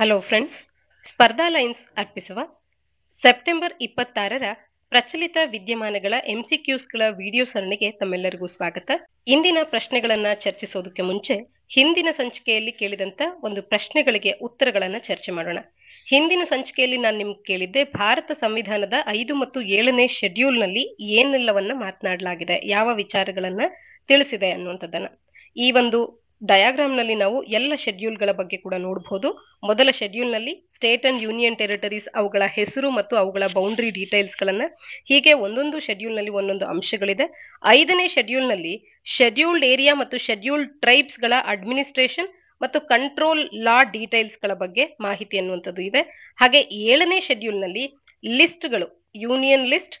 hello friends Spardha lines ಅರ್ಪಿಸುವ September ಇಪ್ಪತ್ತಾರರ ಪ್ರಚಲಿತ ವಿದ್ಯಮಾನಗಳ ಎಂಸಿಕ್ಯೂಸ್ಗಳ ವಿಡಿಯೋ ಸರಣಿಗೆ ತಮ್ಮೆಲ್ಲರಿಗೂ ಸ್ವಾಗತ ಇಂದಿನ ಪ್ರಶ್ನೆಗಳನ್ನ ಚರ್ಚಿಸೋದಕ್ಕೆ ಮುಂಚೆ ಹಿಂದಿನ ಸಂಚಿಕೆಯಲ್ಲಿ ಕೇಳಿದಂತ ಒಂದು ಪ್ರಶ್ನೆಗಳಿಗೆ ಉತ್ತರಗಳನ್ನು ಚರ್ಚೆ ಮಾಡೋಣ ಹಿಂದಿನ ಸಂಚಿಕೆಯಲ್ಲಿ ನಾನು ನಿಮ್ಗೆ ಕೇಳಿದ್ದೆ ಭಾರತ ಸಂವಿಧಾನದ ಐದು ಮತ್ತು ಏಳನೇ ಶೆಡ್ಯೂಲ್ನಲ್ಲಿ ಏನೆಲ್ಲವನ್ನ ಮಾತನಾಡಲಾಗಿದೆ ಯಾವ ವಿಚಾರಗಳನ್ನ ತಿಳಿಸಿದೆ ಅನ್ನುವಂಥದ್ದನ್ನ ಈ ಒಂದು ಡಯಾಗ್ರಾಮ್ನಲ್ಲಿ ನಾವು ಎಲ್ಲ ಶೆಡ್ಯೂಲ್ಗಳ ಬಗ್ಗೆ ಕೂಡ ನೋಡಬಹುದು ಮೊದಲ ಶೆಡ್ಯೂಲ್ನಲ್ಲಿ ಸ್ಟೇಟ್ ಅಂಡ್ ಯೂನಿಯನ್ ಟೆರಿಟರೀಸ್ ಅವುಗಳ ಹೆಸರು ಮತ್ತು ಅವುಗಳ ಬೌಂಡ್ರಿ ಡೀಟೇಲ್ಸ್ಗಳನ್ನು ಹೀಗೆ ಒಂದೊಂದು ಶೆಡ್ಯೂಲ್ನಲ್ಲಿ ಒಂದೊಂದು ಅಂಶಗಳಿದೆ ಐದನೇ ಶೆಡ್ಯೂಲ್ನಲ್ಲಿ ಶೆಡ್ಯೂಲ್ಡ್ ಏರಿಯಾ ಮತ್ತು ಶೆಡ್ಯೂಲ್ಡ್ ಗಳ ಅಡ್ಮಿನಿಸ್ಟ್ರೇಷನ್ ಮತ್ತು ಕಂಟ್ರೋಲ್ ಲಾ ಗಳ ಬಗ್ಗೆ ಮಾಹಿತಿ ಅನ್ನುವಂಥದ್ದು ಇದೆ ಹಾಗೆ ಏಳನೇ ಶೆಡ್ಯೂಲ್ನಲ್ಲಿ ಲಿಸ್ಟ್ಗಳು ಯೂನಿಯನ್ ಲಿಸ್ಟ್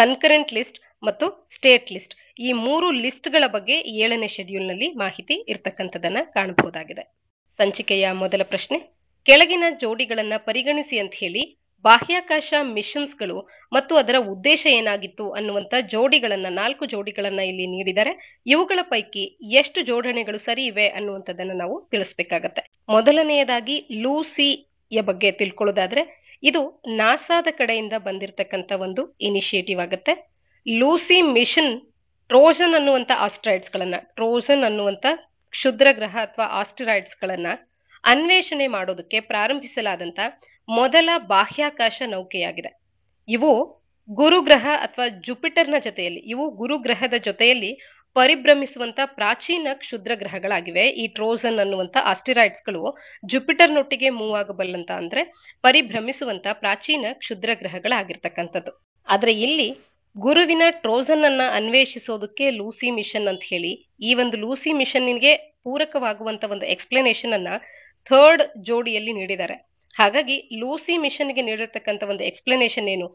ಕನ್ಕರೆಂಟ್ ಲಿಸ್ಟ್ ಮತ್ತು ಸ್ಟೇಟ್ ಲಿಸ್ಟ್ ಈ ಮೂರು ಲಿಸ್ಟ್ಗಳ ಬಗ್ಗೆ ಏಳನೇ ಶೆಡ್ಯೂಲ್ನಲ್ಲಿ ಮಾಹಿತಿ ಇರ್ತಕ್ಕಂಥದನ್ನ ಕಾಣಬಹುದಾಗಿದೆ ಸಂಚಿಕೆಯ ಮೊದಲ ಪ್ರಶ್ನೆ ಕೆಳಗಿನ ಜೋಡಿಗಳನ್ನ ಪರಿಗಣಿಸಿ ಅಂತ ಹೇಳಿ ಬಾಹ್ಯಾಕಾಶ ಮಿಷನ್ಸ್ಗಳು ಮತ್ತು ಅದರ ಉದ್ದೇಶ ಏನಾಗಿತ್ತು ಅನ್ನುವಂತ ಜೋಡಿಗಳನ್ನ ನಾಲ್ಕು ಜೋಡಿಗಳನ್ನ ಇಲ್ಲಿ ನೀಡಿದರೆ ಇವುಗಳ ಪೈಕಿ ಎಷ್ಟು ಜೋಡಣೆಗಳು ಸರಿ ಇವೆ ಅನ್ನುವಂಥದ್ದನ್ನ ನಾವು ತಿಳಿಸ್ಬೇಕಾಗತ್ತೆ ಮೊದಲನೆಯದಾಗಿ ಲೂಸಿ ಯ ಬಗ್ಗೆ ತಿಳ್ಕೊಳ್ಳೋದಾದ್ರೆ ಇದು ನಾಸಾದ ಕಡೆಯಿಂದ ಬಂದಿರತಕ್ಕಂಥ ಒಂದು ಇನಿಷಿಯೇಟಿವ್ ಆಗುತ್ತೆ ಲೂಸಿ ಮಿಷನ್ ಟ್ರೋಜನ್ ಅನ್ನುವಂಥ ಆಸ್ಟ್ರಾಯ್ಡ್ಸ್ಗಳನ್ನು ಟ್ರೋಜನ್ ಅನ್ನುವಂಥ ಕ್ಷುದ್ರ ಗ್ರಹ ಅಥವಾ ಆಸ್ಟ್ರಾಯ್ಡ್ಸ್ಗಳನ್ನು ಅನ್ವೇಷಣೆ ಮಾಡೋದಕ್ಕೆ ಪ್ರಾರಂಭಿಸಲಾದಂಥ ಮೊದಲ ಬಾಹ್ಯಾಕಾಶ ನೌಕೆಯಾಗಿದೆ ಇವು ಗುರುಗ್ರಹ ಅಥವಾ ಜುಪಿಟರ್ನ ಜೊತೆಯಲ್ಲಿ ಇವು ಗುರುಗ್ರಹದ ಜೊತೆಯಲ್ಲಿ ಪರಿಭ್ರಮಿಸುವಂತ ಪ್ರಾಚೀನ ಕ್ಷುದ್ರ ಗ್ರಹಗಳಾಗಿವೆ ಈ ಟ್ರೋಸನ್ ಅನ್ನುವಂಥ ಆಸ್ಟಿರಾಯ್ಡ್ಸ್ಗಳು ಜುಪಿಟರ್ನೊಟ್ಟಿಗೆ ಮೂವ್ ಆಗಬಲ್ಲಂತ ಅಂದ್ರೆ ಪರಿಭ್ರಮಿಸುವಂತ ಪ್ರಾಚೀನ ಕ್ಷುದ್ರ ಗ್ರಹಗಳಾಗಿರ್ತಕ್ಕಂಥದ್ದು ಆದ್ರೆ ಇಲ್ಲಿ ಗುರುವಿನ ಟ್ರೋಸನ್ ಅನ್ನ ಅನ್ವೇಷಿಸೋದಕ್ಕೆ ಲೂಸಿ ಮಿಷನ್ ಅಂತ ಹೇಳಿ ಈ ಒಂದು ಲೂಸಿ ಮಿಷನ್ ನಿಮಗೆ ಪೂರಕವಾಗುವಂತ ಒಂದು ಎಕ್ಸ್ಪ್ಲನೇಷನ್ ಅನ್ನ ಥರ್ಡ್ ಜೋಡಿಯಲ್ಲಿ ನೀಡಿದ್ದಾರೆ ಹಾಗಾಗಿ ಲೂಸಿ ಮಿಷನ್ಗೆ ನೀಡಿರತಕ್ಕಂಥ ಒಂದು ಎಕ್ಸ್ಪ್ಲನೇಷನ್ ಏನು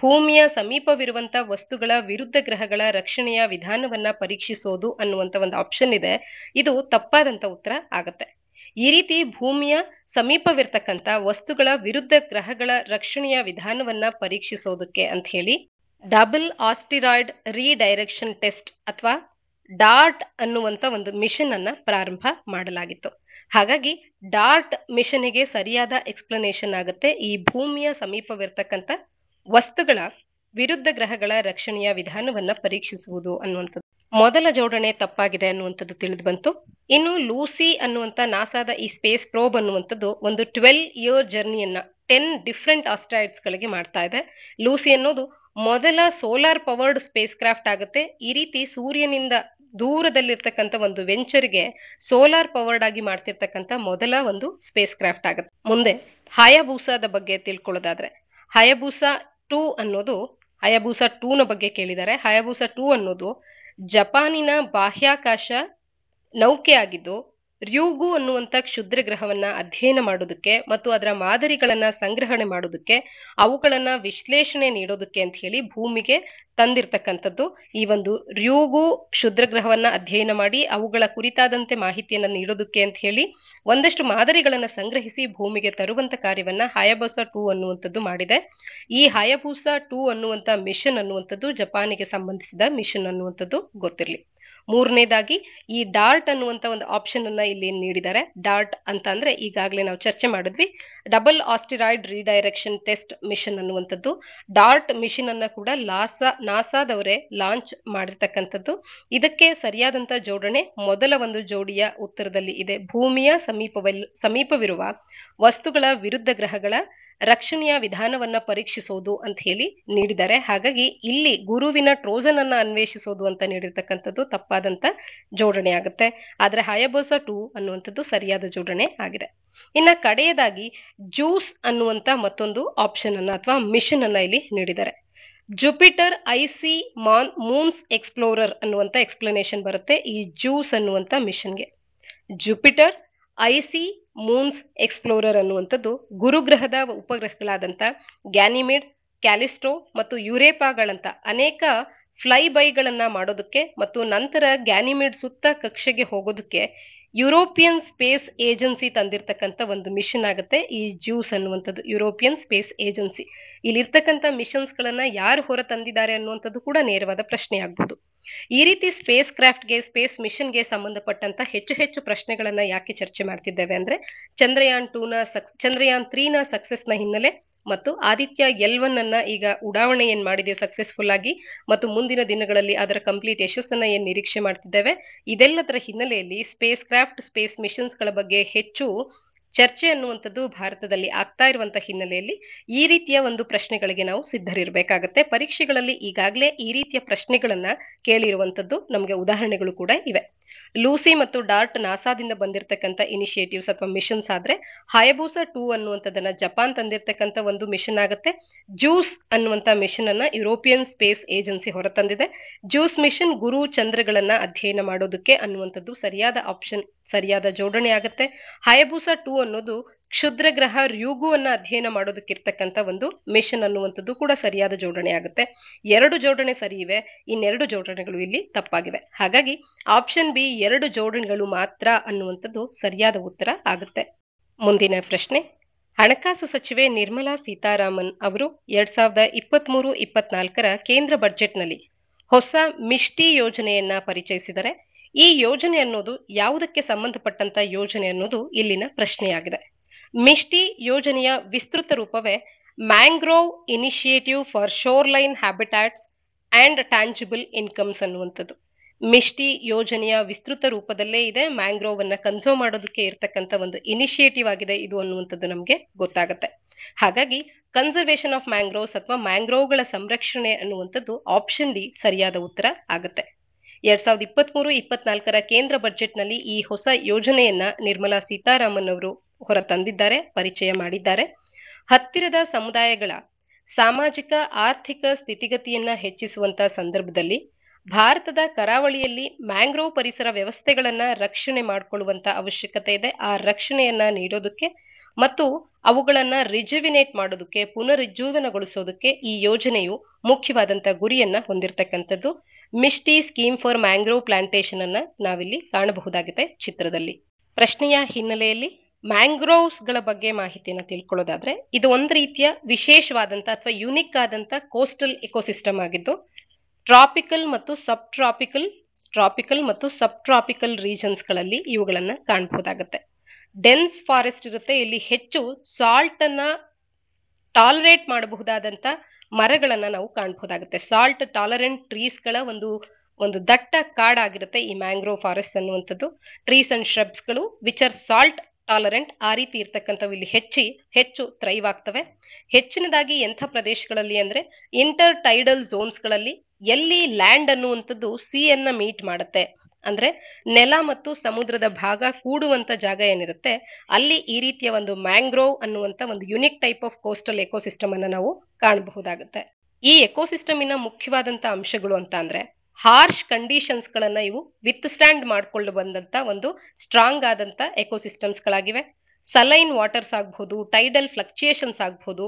ಭೂಮಿಯ ಸಮೀಪವಿರುವಂತ ವಸ್ತುಗಳ ವಿರುದ್ಧ ಗ್ರಹಗಳ ರಕ್ಷಣೆಯ ವಿಧಾನವನ್ನ ಪರೀಕ್ಷಿಸೋದು ಅನ್ನುವಂತ ಒಂದು ಆಪ್ಷನ್ ಇದೆ ಇದು ತಪ್ಪಾದಂತ ಉತ್ತರ ಆಗತ್ತೆ ಈ ರೀತಿ ಭೂಮಿಯ ಸಮೀಪವಿರ್ತಕ್ಕಂಥ ವಸ್ತುಗಳ ವಿರುದ್ಧ ಗ್ರಹಗಳ ರಕ್ಷಣೆಯ ವಿಧಾನವನ್ನ ಪರೀಕ್ಷಿಸೋದಕ್ಕೆ ಅಂತ ಹೇಳಿ ಡಬಲ್ ಆಸ್ಟಿರಾಯ್ಡ್ ರೀಡೈರೆಕ್ಷನ್ ಟೆಸ್ಟ್ ಅಥವಾ ಡಾರ್ಟ್ ಅನ್ನುವಂಥ ಒಂದು ಮಿಷನ್ ಅನ್ನ ಪ್ರಾರಂಭ ಮಾಡಲಾಗಿತ್ತು ಹಾಗಾಗಿ ಡಾರ್ಟ್ ಗೆ ಸರಿಯಾದ ಎಕ್ಸ್ಪ್ಲನೇಷನ್ ಆಗುತ್ತೆ ಈ ಭೂಮಿಯ ಸಮೀಪವಿರ್ತಕ್ಕಂಥ ವಸ್ತುಗಳ ವಿರುದ್ಧ ಗ್ರಹಗಳ ರಕ್ಷಣೆಯ ವಿಧಾನವನ್ನ ಪರೀಕ್ಷಿಸುವುದು ಅನ್ನುವಂಥದ್ದು ಮೊದಲ ಜೋಡಣೆ ತಪ್ಪಾಗಿದೆ ಅನ್ನುವಂಥದ್ದು ತಿಳಿದು ಬಂತು ಇನ್ನು ಲೂಸಿ ಅನ್ನುವಂಥ ನಾಸಾದ ಈ ಸ್ಪೇಸ್ ಪ್ರೋಬ್ ಅನ್ನುವಂಥದ್ದು ಒಂದು ಟ್ವೆಲ್ ಇಯರ್ ಜರ್ನಿಯನ್ನ ಟೆನ್ ಡಿಫ್ರೆಂಟ್ ಗಳಿಗೆ ಮಾಡ್ತಾ ಇದೆ ಲೂಸಿ ಅನ್ನೋದು ಮೊದಲ ಸೋಲಾರ್ ಪವರ್ಡ್ ಸ್ಪೇಸ್ ಕ್ರಾಫ್ಟ್ ಆಗುತ್ತೆ ಈ ರೀತಿ ಸೂರ್ಯನಿಂದ ದೂರದಲ್ಲಿರ್ತಕ್ಕಂಥ ಒಂದು ವೆಂಚರ್ಗೆ ಸೋಲಾರ್ ಪವರ್ಡ್ ಆಗಿ ಮಾಡ್ತಿರ್ತಕ್ಕಂಥ ಮೊದಲ ಒಂದು ಸ್ಪೇಸ್ ಕ್ರಾಫ್ಟ್ ಆಗುತ್ತೆ ಮುಂದೆ ಹಯಾಬೂಸಾದ ಬಗ್ಗೆ ತಿಳ್ಕೊಳ್ಳೋದಾದ್ರೆ ಹಯಬೂಸಾ ಟೂ ಅನ್ನೋದು ಹಯಬೂಸಾ ಟೂನ ಬಗ್ಗೆ ಕೇಳಿದ್ದಾರೆ ಹಯಬೂಸಾ ಟೂ ಅನ್ನೋದು ಜಪಾನಿನ ಬಾಹ್ಯಾಕಾಶ ನೌಕೆ ಆಗಿದ್ದು ರ್ಯೂಗು ಅನ್ನುವಂಥ ಕ್ಷುದ್ರ ಗ್ರಹವನ್ನ ಅಧ್ಯಯನ ಮಾಡೋದಕ್ಕೆ ಮತ್ತು ಅದರ ಮಾದರಿಗಳನ್ನ ಸಂಗ್ರಹಣೆ ಮಾಡೋದಕ್ಕೆ ಅವುಗಳನ್ನ ವಿಶ್ಲೇಷಣೆ ನೀಡೋದಕ್ಕೆ ಅಂತ ಹೇಳಿ ಭೂಮಿಗೆ ತಂದಿರ್ತಕ್ಕಂಥದ್ದು ಈ ಒಂದು ರ್ಯೂಗು ಕ್ಷುದ್ರ ಗ್ರಹವನ್ನ ಅಧ್ಯಯನ ಮಾಡಿ ಅವುಗಳ ಕುರಿತಾದಂತೆ ಮಾಹಿತಿಯನ್ನ ನೀಡೋದಕ್ಕೆ ಅಂತ ಹೇಳಿ ಒಂದಷ್ಟು ಮಾದರಿಗಳನ್ನ ಸಂಗ್ರಹಿಸಿ ಭೂಮಿಗೆ ತರುವಂತ ಕಾರ್ಯವನ್ನ ಹಯಬೂಸ ಟೂ ಅನ್ನುವಂಥದ್ದು ಮಾಡಿದೆ ಈ ಹಯಬೂಸ ಟೂ ಅನ್ನುವಂಥ ಮಿಷನ್ ಅನ್ನುವಂಥದ್ದು ಜಪಾನಿಗೆ ಸಂಬಂಧಿಸಿದ ಮಿಷನ್ ಅನ್ನುವಂಥದ್ದು ಗೊತ್ತಿರಲಿ ಮೂರನೇದಾಗಿ ಈ ಡಾರ್ಟ್ ಅನ್ನುವಂತ ಒಂದು ಆಪ್ಷನ್ ಅನ್ನ ಇಲ್ಲಿ ನೀಡಿದ್ದಾರೆ ಡಾರ್ಟ್ ಅಂತ ಅಂದ್ರೆ ಈಗಾಗಲೇ ನಾವು ಚರ್ಚೆ ಮಾಡಿದ್ವಿ double asteroid redirection test mission ಅನ್ನುವಂಥದ್ದು ಡಾರ್ಟ್ ಮಿಷನ್ ಅನ್ನ ಕೂಡ ಲಾಸಾ ನಾಸಾದವರೇ ಲಾಂಚ್ ಮಾಡಿರ್ತಕ್ಕಂಥದ್ದು ಇದಕ್ಕೆ ಸರಿಯಾದಂತ ಜೋಡಣೆ ಮೊದಲ ಒಂದು ಜೋಡಿಯ ಉತ್ತರದಲ್ಲಿ ಇದೆ ಭೂಮಿಯ ಸಮೀಪವಲ್ ಸಮೀಪವಿರುವ ವಸ್ತುಗಳ ವಿರುದ್ಧ ಗ್ರಹಗಳ ರಕ್ಷಣೆಯ ವಿಧಾನವನ್ನ ಪರೀಕ್ಷಿಸೋದು ಅಂತ ಹೇಳಿ ನೀಡಿದ್ದಾರೆ ಹಾಗಾಗಿ ಇಲ್ಲಿ ಗುರುವಿನ ಟ್ರೋಜನ್ ಅನ್ನ ಅನ್ವೇಷಿಸೋದು ಅಂತ ನೀಡಿರ್ತಕ್ಕಂಥದ್ದು ತಪ್ಪಾದ ಸರಿಯಾದಂತ ಜೋಡಣೆ ಆಗುತ್ತೆ ಆದರೆ ಹಯಬೋಸ ಟೂ ಅನ್ನುವಂಥದ್ದು ಸರಿಯಾದ ಜೋಡಣೆ ಆಗಿದೆ ಇನ್ನ ಕಡೆಯದಾಗಿ ಜ್ಯೂಸ್ ಅನ್ನುವಂತ ಮತ್ತೊಂದು ಆಪ್ಷನ್ ಅನ್ನ ಅಥವಾ ಮಿಷನ್ ಅನ್ನ ಇಲ್ಲಿ ನೀಡಿದ್ದಾರೆ ಜುಪಿಟರ್ ಐಸಿ ಮಾನ್ ಮೂನ್ಸ್ ಎಕ್ಸ್ಪ್ಲೋರರ್ ಅನ್ನುವಂಥ ಎಕ್ಸ್ಪ್ಲನೇಷನ್ ಬರುತ್ತೆ ಈ ಜ್ಯೂಸ್ ಅನ್ನುವಂಥ ಮಿಷನ್ಗೆ ಜುಪಿಟರ್ ಐಸಿ ಮೂನ್ಸ್ ಎಕ್ಸ್ಪ್ಲೋರರ್ ಅನ್ನುವಂಥದ್ದು ಗುರುಗ್ರಹದ ಉಪಗ್ರಹಗಳಾದಂಥ ಗ್ಯಾನಿಮಿಡ್ ಕ್ಯಾಲಿಸ್ಟೋ ಮತ್ತು ಯುರೇಪಾಗಳಂತ ಅನೇಕ ಫ್ಲೈ ಬೈಗಳನ್ನ ಮಾಡೋದಕ್ಕೆ ಮತ್ತು ನಂತರ ಗ್ಯಾನಿಮಿಡ್ ಸುತ್ತ ಕಕ್ಷೆಗೆ ಹೋಗೋದಕ್ಕೆ ಯುರೋಪಿಯನ್ ಸ್ಪೇಸ್ ಏಜೆನ್ಸಿ ತಂದಿರ್ತಕ್ಕಂಥ ಒಂದು ಮಿಷನ್ ಆಗುತ್ತೆ ಈ ಜ್ಯೂಸ್ ಅನ್ನುವಂಥದ್ದು ಯುರೋಪಿಯನ್ ಸ್ಪೇಸ್ ಏಜೆನ್ಸಿ ಇಲ್ಲಿರ್ತಕ್ಕಂಥ ಮಿಷನ್ಸ್ಗಳನ್ನು ಯಾರು ಹೊರ ತಂದಿದ್ದಾರೆ ಅನ್ನುವಂಥದ್ದು ಕೂಡ ನೇರವಾದ ಪ್ರಶ್ನೆ ಆಗ್ಬೋದು ಈ ರೀತಿ ಸ್ಪೇಸ್ ಕ್ರಾಫ್ಟ್ಗೆ ಸ್ಪೇಸ್ ಮಿಷನ್ಗೆ ಸಂಬಂಧಪಟ್ಟಂತ ಹೆಚ್ಚು ಹೆಚ್ಚು ಪ್ರಶ್ನೆಗಳನ್ನ ಯಾಕೆ ಚರ್ಚೆ ಮಾಡ್ತಿದ್ದೇವೆ ಅಂದ್ರೆ ಚಂದ್ರಯಾನ್ ಟೂನ ಸಕ್ಸ್ ಚಂದ್ರಯಾನ್ ತ್ರೀನ ನ ಹಿನ್ನೆಲೆ ಮತ್ತು ಆದಿತ್ಯ ಎಲ್ ಒನ್ ಅನ್ನ ಈಗ ಉಡಾವಣೆ ಏನ್ ಮಾಡಿದೆ ಸಕ್ಸೆಸ್ಫುಲ್ ಆಗಿ ಮತ್ತು ಮುಂದಿನ ದಿನಗಳಲ್ಲಿ ಅದರ ಕಂಪ್ಲೀಟ್ ಯಶಸ್ಸನ್ನ ಏನ್ ನಿರೀಕ್ಷೆ ಮಾಡ್ತಿದ್ದೇವೆ ಇದೆಲ್ಲದರ ಹಿನ್ನೆಲೆಯಲ್ಲಿ ಸ್ಪೇಸ್ ಕ್ರಾಫ್ಟ್ ಸ್ಪೇಸ್ ಮಿಷನ್ಸ್ ಗಳ ಬಗ್ಗೆ ಹೆಚ್ಚು ಚರ್ಚೆ ಅನ್ನುವಂಥದ್ದು ಭಾರತದಲ್ಲಿ ಆಗ್ತಾ ಇರುವಂತಹ ಹಿನ್ನೆಲೆಯಲ್ಲಿ ಈ ರೀತಿಯ ಒಂದು ಪ್ರಶ್ನೆಗಳಿಗೆ ನಾವು ಸಿದ್ಧರಿರಬೇಕಾಗತ್ತೆ ಪರೀಕ್ಷೆಗಳಲ್ಲಿ ಈಗಾಗಲೇ ಈ ರೀತಿಯ ಪ್ರಶ್ನೆಗಳನ್ನ ಕೇಳಿರುವಂತದ್ದು ನಮಗೆ ಉದಾಹರಣೆಗಳು ಕೂಡ ಇವೆ ಲೂಸಿ ಮತ್ತು ಡಾರ್ಟ್ ನಾಸಾದಿಂದ ಬಂದಿರತಕ್ಕಂಥ ಇನಿಷಿಯೇಟಿವ್ಸ್ ಅಥವಾ ಮಿಷನ್ಸ್ ಆದ್ರೆ ಹಯಬೂಸ ಟೂ ಅನ್ನುವಂಥದ್ದನ್ನ ಜಪಾನ್ ತಂದಿರತಕ್ಕಂಥ ಒಂದು ಮಿಷನ್ ಆಗುತ್ತೆ ಜ್ಯೂಸ್ ಅನ್ನುವಂಥ ಮಿಷನ್ ಅನ್ನ ಯುರೋಪಿಯನ್ ಸ್ಪೇಸ್ ಏಜೆನ್ಸಿ ಹೊರತಂದಿದೆ ಜ್ಯೂಸ್ ಮಿಷನ್ ಗುರು ಚಂದ್ರಗಳನ್ನ ಅಧ್ಯಯನ ಮಾಡೋದಕ್ಕೆ ಅನ್ನುವಂಥದ್ದು ಸರಿಯಾದ ಆಪ್ಷನ್ ಸರಿಯಾದ ಜೋಡಣೆ ಆಗುತ್ತೆ ಹಯಬೂಸ ಟೂ ಅನ್ನೋದು ಕ್ಷುದ್ರ ಗ್ರಹ ರ್ಯೂಗುವನ್ನ ಅಧ್ಯಯನ ಮಾಡೋದಕ್ಕಿರ್ತಕ್ಕಂಥ ಒಂದು ಮಿಷನ್ ಅನ್ನುವಂಥದ್ದು ಕೂಡ ಸರಿಯಾದ ಜೋಡಣೆ ಆಗುತ್ತೆ ಎರಡು ಜೋಡಣೆ ಸರಿ ಇವೆ ಇನ್ನೆರಡು ಜೋಡಣೆಗಳು ಇಲ್ಲಿ ತಪ್ಪಾಗಿವೆ ಹಾಗಾಗಿ ಆಪ್ಷನ್ ಬಿ ಎರಡು ಜೋಡಣೆಗಳು ಮಾತ್ರ ಅನ್ನುವಂಥದ್ದು ಸರಿಯಾದ ಉತ್ತರ ಆಗುತ್ತೆ ಮುಂದಿನ ಪ್ರಶ್ನೆ ಹಣಕಾಸು ಸಚಿವೆ ನಿರ್ಮಲಾ ಸೀತಾರಾಮನ್ ಅವರು ಎರಡ್ ಸಾವಿರದ ಇಪ್ಪತ್ತ್ ಮೂರು ಇಪ್ಪತ್ನಾಲ್ಕರ ಕೇಂದ್ರ ಬಜೆಟ್ನಲ್ಲಿ ಹೊಸ ಮಿಷ್ಟಿ ಯೋಜನೆಯನ್ನ ಪರಿಚಯಿಸಿದರೆ ಈ ಯೋಜನೆ ಅನ್ನೋದು ಯಾವುದಕ್ಕೆ ಸಂಬಂಧಪಟ್ಟಂತ ಯೋಜನೆ ಅನ್ನೋದು ಇಲ್ಲಿನ ಪ್ರಶ್ನೆಯಾಗಿದೆ ಮಿಷ್ಟಿ ಯೋಜನೆಯ ವಿಸ್ತೃತ ರೂಪವೇ mangrove initiative for shoreline habitats and tangible incomes ಅನ್ನುವಂಥದ್ದು ಮಿಷ್ಟಿ ಯೋಜನೆಯ ವಿಸ್ತೃತ ರೂಪದಲ್ಲೇ ಇದೆ ಮ್ಯಾಂಗ್ರೋವ್ ಅನ್ನ ಕನ್ಸರ್ವ್ ಮಾಡೋದಕ್ಕೆ ಇರತಕ್ಕಂಥ ಒಂದು ಇನಿಷಿಯೇಟಿವ್ ಆಗಿದೆ ಇದು ಅನ್ನುವಂಥದ್ದು ನಮಗೆ ಗೊತ್ತಾಗುತ್ತೆ ಹಾಗಾಗಿ ಕನ್ಸರ್ವೇಷನ್ ಆಫ್ ಮ್ಯಾಂಗ್ರೋವ್ಸ್ ಅಥವಾ ಮ್ಯಾಂಗ್ರೋವ್ಗಳ ಸಂರಕ್ಷಣೆ ಅನ್ನುವಂಥದ್ದು ಆಪ್ಷನ್ ಡಿ ಸರಿಯಾದ ಉತ್ತರ ಆಗುತ್ತೆ ಎರಡ್ ಸಾವಿರದ ಇಪ್ಪತ್ತ್ ಮೂರು ಇಪ್ಪತ್ನಾಲ್ಕರ ಕೇಂದ್ರ ಬಜೆಟ್ನಲ್ಲಿ ಈ ಹೊಸ ಯೋಜನೆಯನ್ನ ನಿರ್ಮಲಾ ಸೀತಾರಾಮನ್ ಅವರು ಹೊರತಂದಿದ್ದಾರೆ ಪರಿಚಯ ಮಾಡಿದ್ದಾರೆ ಹತ್ತಿರದ ಸಮುದಾಯಗಳ ಸಾಮಾಜಿಕ ಆರ್ಥಿಕ ಸ್ಥಿತಿಗತಿಯನ್ನ ಹೆಚ್ಚಿಸುವಂತ ಸಂದರ್ಭದಲ್ಲಿ ಭಾರತದ ಕರಾವಳಿಯಲ್ಲಿ ಮ್ಯಾಂಗ್ರೋವ್ ಪರಿಸರ ವ್ಯವಸ್ಥೆಗಳನ್ನ ರಕ್ಷಣೆ ಮಾಡಿಕೊಳ್ಳುವಂತ ಅವಶ್ಯಕತೆ ಇದೆ ಆ ರಕ್ಷಣೆಯನ್ನ ನೀಡೋದಕ್ಕೆ ಮತ್ತು ಅವುಗಳನ್ನ ರಿಜುವಿನೇಟ್ ಮಾಡೋದಕ್ಕೆ ಪುನರುಜ್ಜೀವನಗೊಳಿಸೋದಕ್ಕೆ ಈ ಯೋಜನೆಯು ಮುಖ್ಯವಾದಂತ ಗುರಿಯನ್ನ ಹೊಂದಿರತಕ್ಕಂಥದ್ದು Mishti scheme for mangrove plantation ಅನ್ನ ನಾವಿಲ್ಲಿ ಕಾಣಬಹುದಾಗಿದೆ ಚಿತ್ರದಲ್ಲಿ ಪ್ರಶ್ನೆಯ ಹಿನ್ನೆಲೆಯಲ್ಲಿ ಮ್ಯಾಂಗ್ರೋವ್ಸ್ ಗಳ ಬಗ್ಗೆ ಮಾಹಿತಿಯನ್ನು ತಿಳ್ಕೊಳ್ಳೋದಾದ್ರೆ ಇದು ಒಂದು ರೀತಿಯ ವಿಶೇಷವಾದಂತ ಅಥವಾ ಯುನಿಕ್ ಆದಂತ ಕೋಸ್ಟಲ್ ಇಕೋಸಿಸ್ಟಮ್ ಆಗಿದ್ದು ಟ್ರಾಪಿಕಲ್ ಮತ್ತು ಸಬ್ ಟ್ರಾಪಿಕಲ್ ಟ್ರಾಪಿಕಲ್ ಮತ್ತು ಸಬ್ ಟ್ರಾಪಿಕಲ್ ರೀಜನ್ಸ್ ಗಳಲ್ಲಿ ಇವುಗಳನ್ನ ಕಾಣಬಹುದಾಗುತ್ತೆ ಡೆನ್ಸ್ ಫಾರೆಸ್ಟ್ ಇರುತ್ತೆ ಇಲ್ಲಿ ಹೆಚ್ಚು ಸಾಲ್ಟ್ ಅನ್ನ ಟಾಲರೇಟ್ ಮಾಡಬಹುದಾದಂತ ಮರಗಳನ್ನ ನಾವು ಕಾಣಬಹುದಾಗುತ್ತೆ ಸಾಲ್ಟ್ ಟಾಲರೆಂಟ್ ಟ್ರೀಸ್ ಗಳ ಒಂದು ಒಂದು ದಟ್ಟ ಕಾಡಾಗಿರುತ್ತೆ ಈ ಮ್ಯಾಂಗ್ರೋವ್ ಫಾರೆಸ್ಟ್ ಅನ್ನುವಂಥದ್ದು ಟ್ರೀಸ್ ಅಂಡ್ ಶ್ರಬ್ಸ್ ಗಳು ವಿಚ್ ಆರ್ ಸಾಲ್ಟ್ ಟಾಲರೆಂಟ್ ಆ ರೀತಿ ಇರ್ತಕ್ಕಂಥವು ಇಲ್ಲಿ ಹೆಚ್ಚಿ ಹೆಚ್ಚು ಥ್ರೈವ್ ಆಗ್ತವೆ ಹೆಚ್ಚಿನದಾಗಿ ಎಂಥ ಪ್ರದೇಶಗಳಲ್ಲಿ ಅಂದ್ರೆ ಇಂಟರ್ ಟೈಡಲ್ ಝೋನ್ಸ್ಗಳಲ್ಲಿ ಎಲ್ಲಿ ಲ್ಯಾಂಡ್ ಅನ್ನುವಂಥದ್ದು ಸಿಯನ್ನ ಮೀಟ್ ಮಾಡುತ್ತೆ ಅಂದ್ರೆ ನೆಲ ಮತ್ತು ಸಮುದ್ರದ ಭಾಗ ಕೂಡುವಂತ ಜಾಗ ಏನಿರುತ್ತೆ ಅಲ್ಲಿ ಈ ರೀತಿಯ ಒಂದು ಮ್ಯಾಂಗ್ರೋವ್ ಅನ್ನುವಂತ ಒಂದು unique type of coastal ecosystem ಅನ್ನ ನಾವು ಕಾಣಬಹುದಾಗುತ್ತೆ ಈ ಎಕೋಸಿಸ್ಟಮಿನ ಮುಖ್ಯವಾದಂತ ಅಂಶಗಳು ಅಂತ ಅಂದ್ರೆ ಹಾರ್ಶ್ ಗಳನ್ನ ಇವು ವಿತ್ ಸ್ಟ್ಯಾಂಡ್ ಮಾಡ್ಕೊಂಡು ಬಂದಂತ ಒಂದು ಸ್ಟ್ರಾಂಗ್ ಆದಂಥ ಎಕೋಸಿಸ್ಟಮ್ಸ್ಗಳಾಗಿವೆ ಸಲೈನ್ ವಾಟರ್ಸ್ ಆಗ್ಬಹುದು ಟೈಡಲ್ ಫ್ಲಕ್ಚುಯೇಷನ್ಸ್ ಆಗ್ಬಹುದು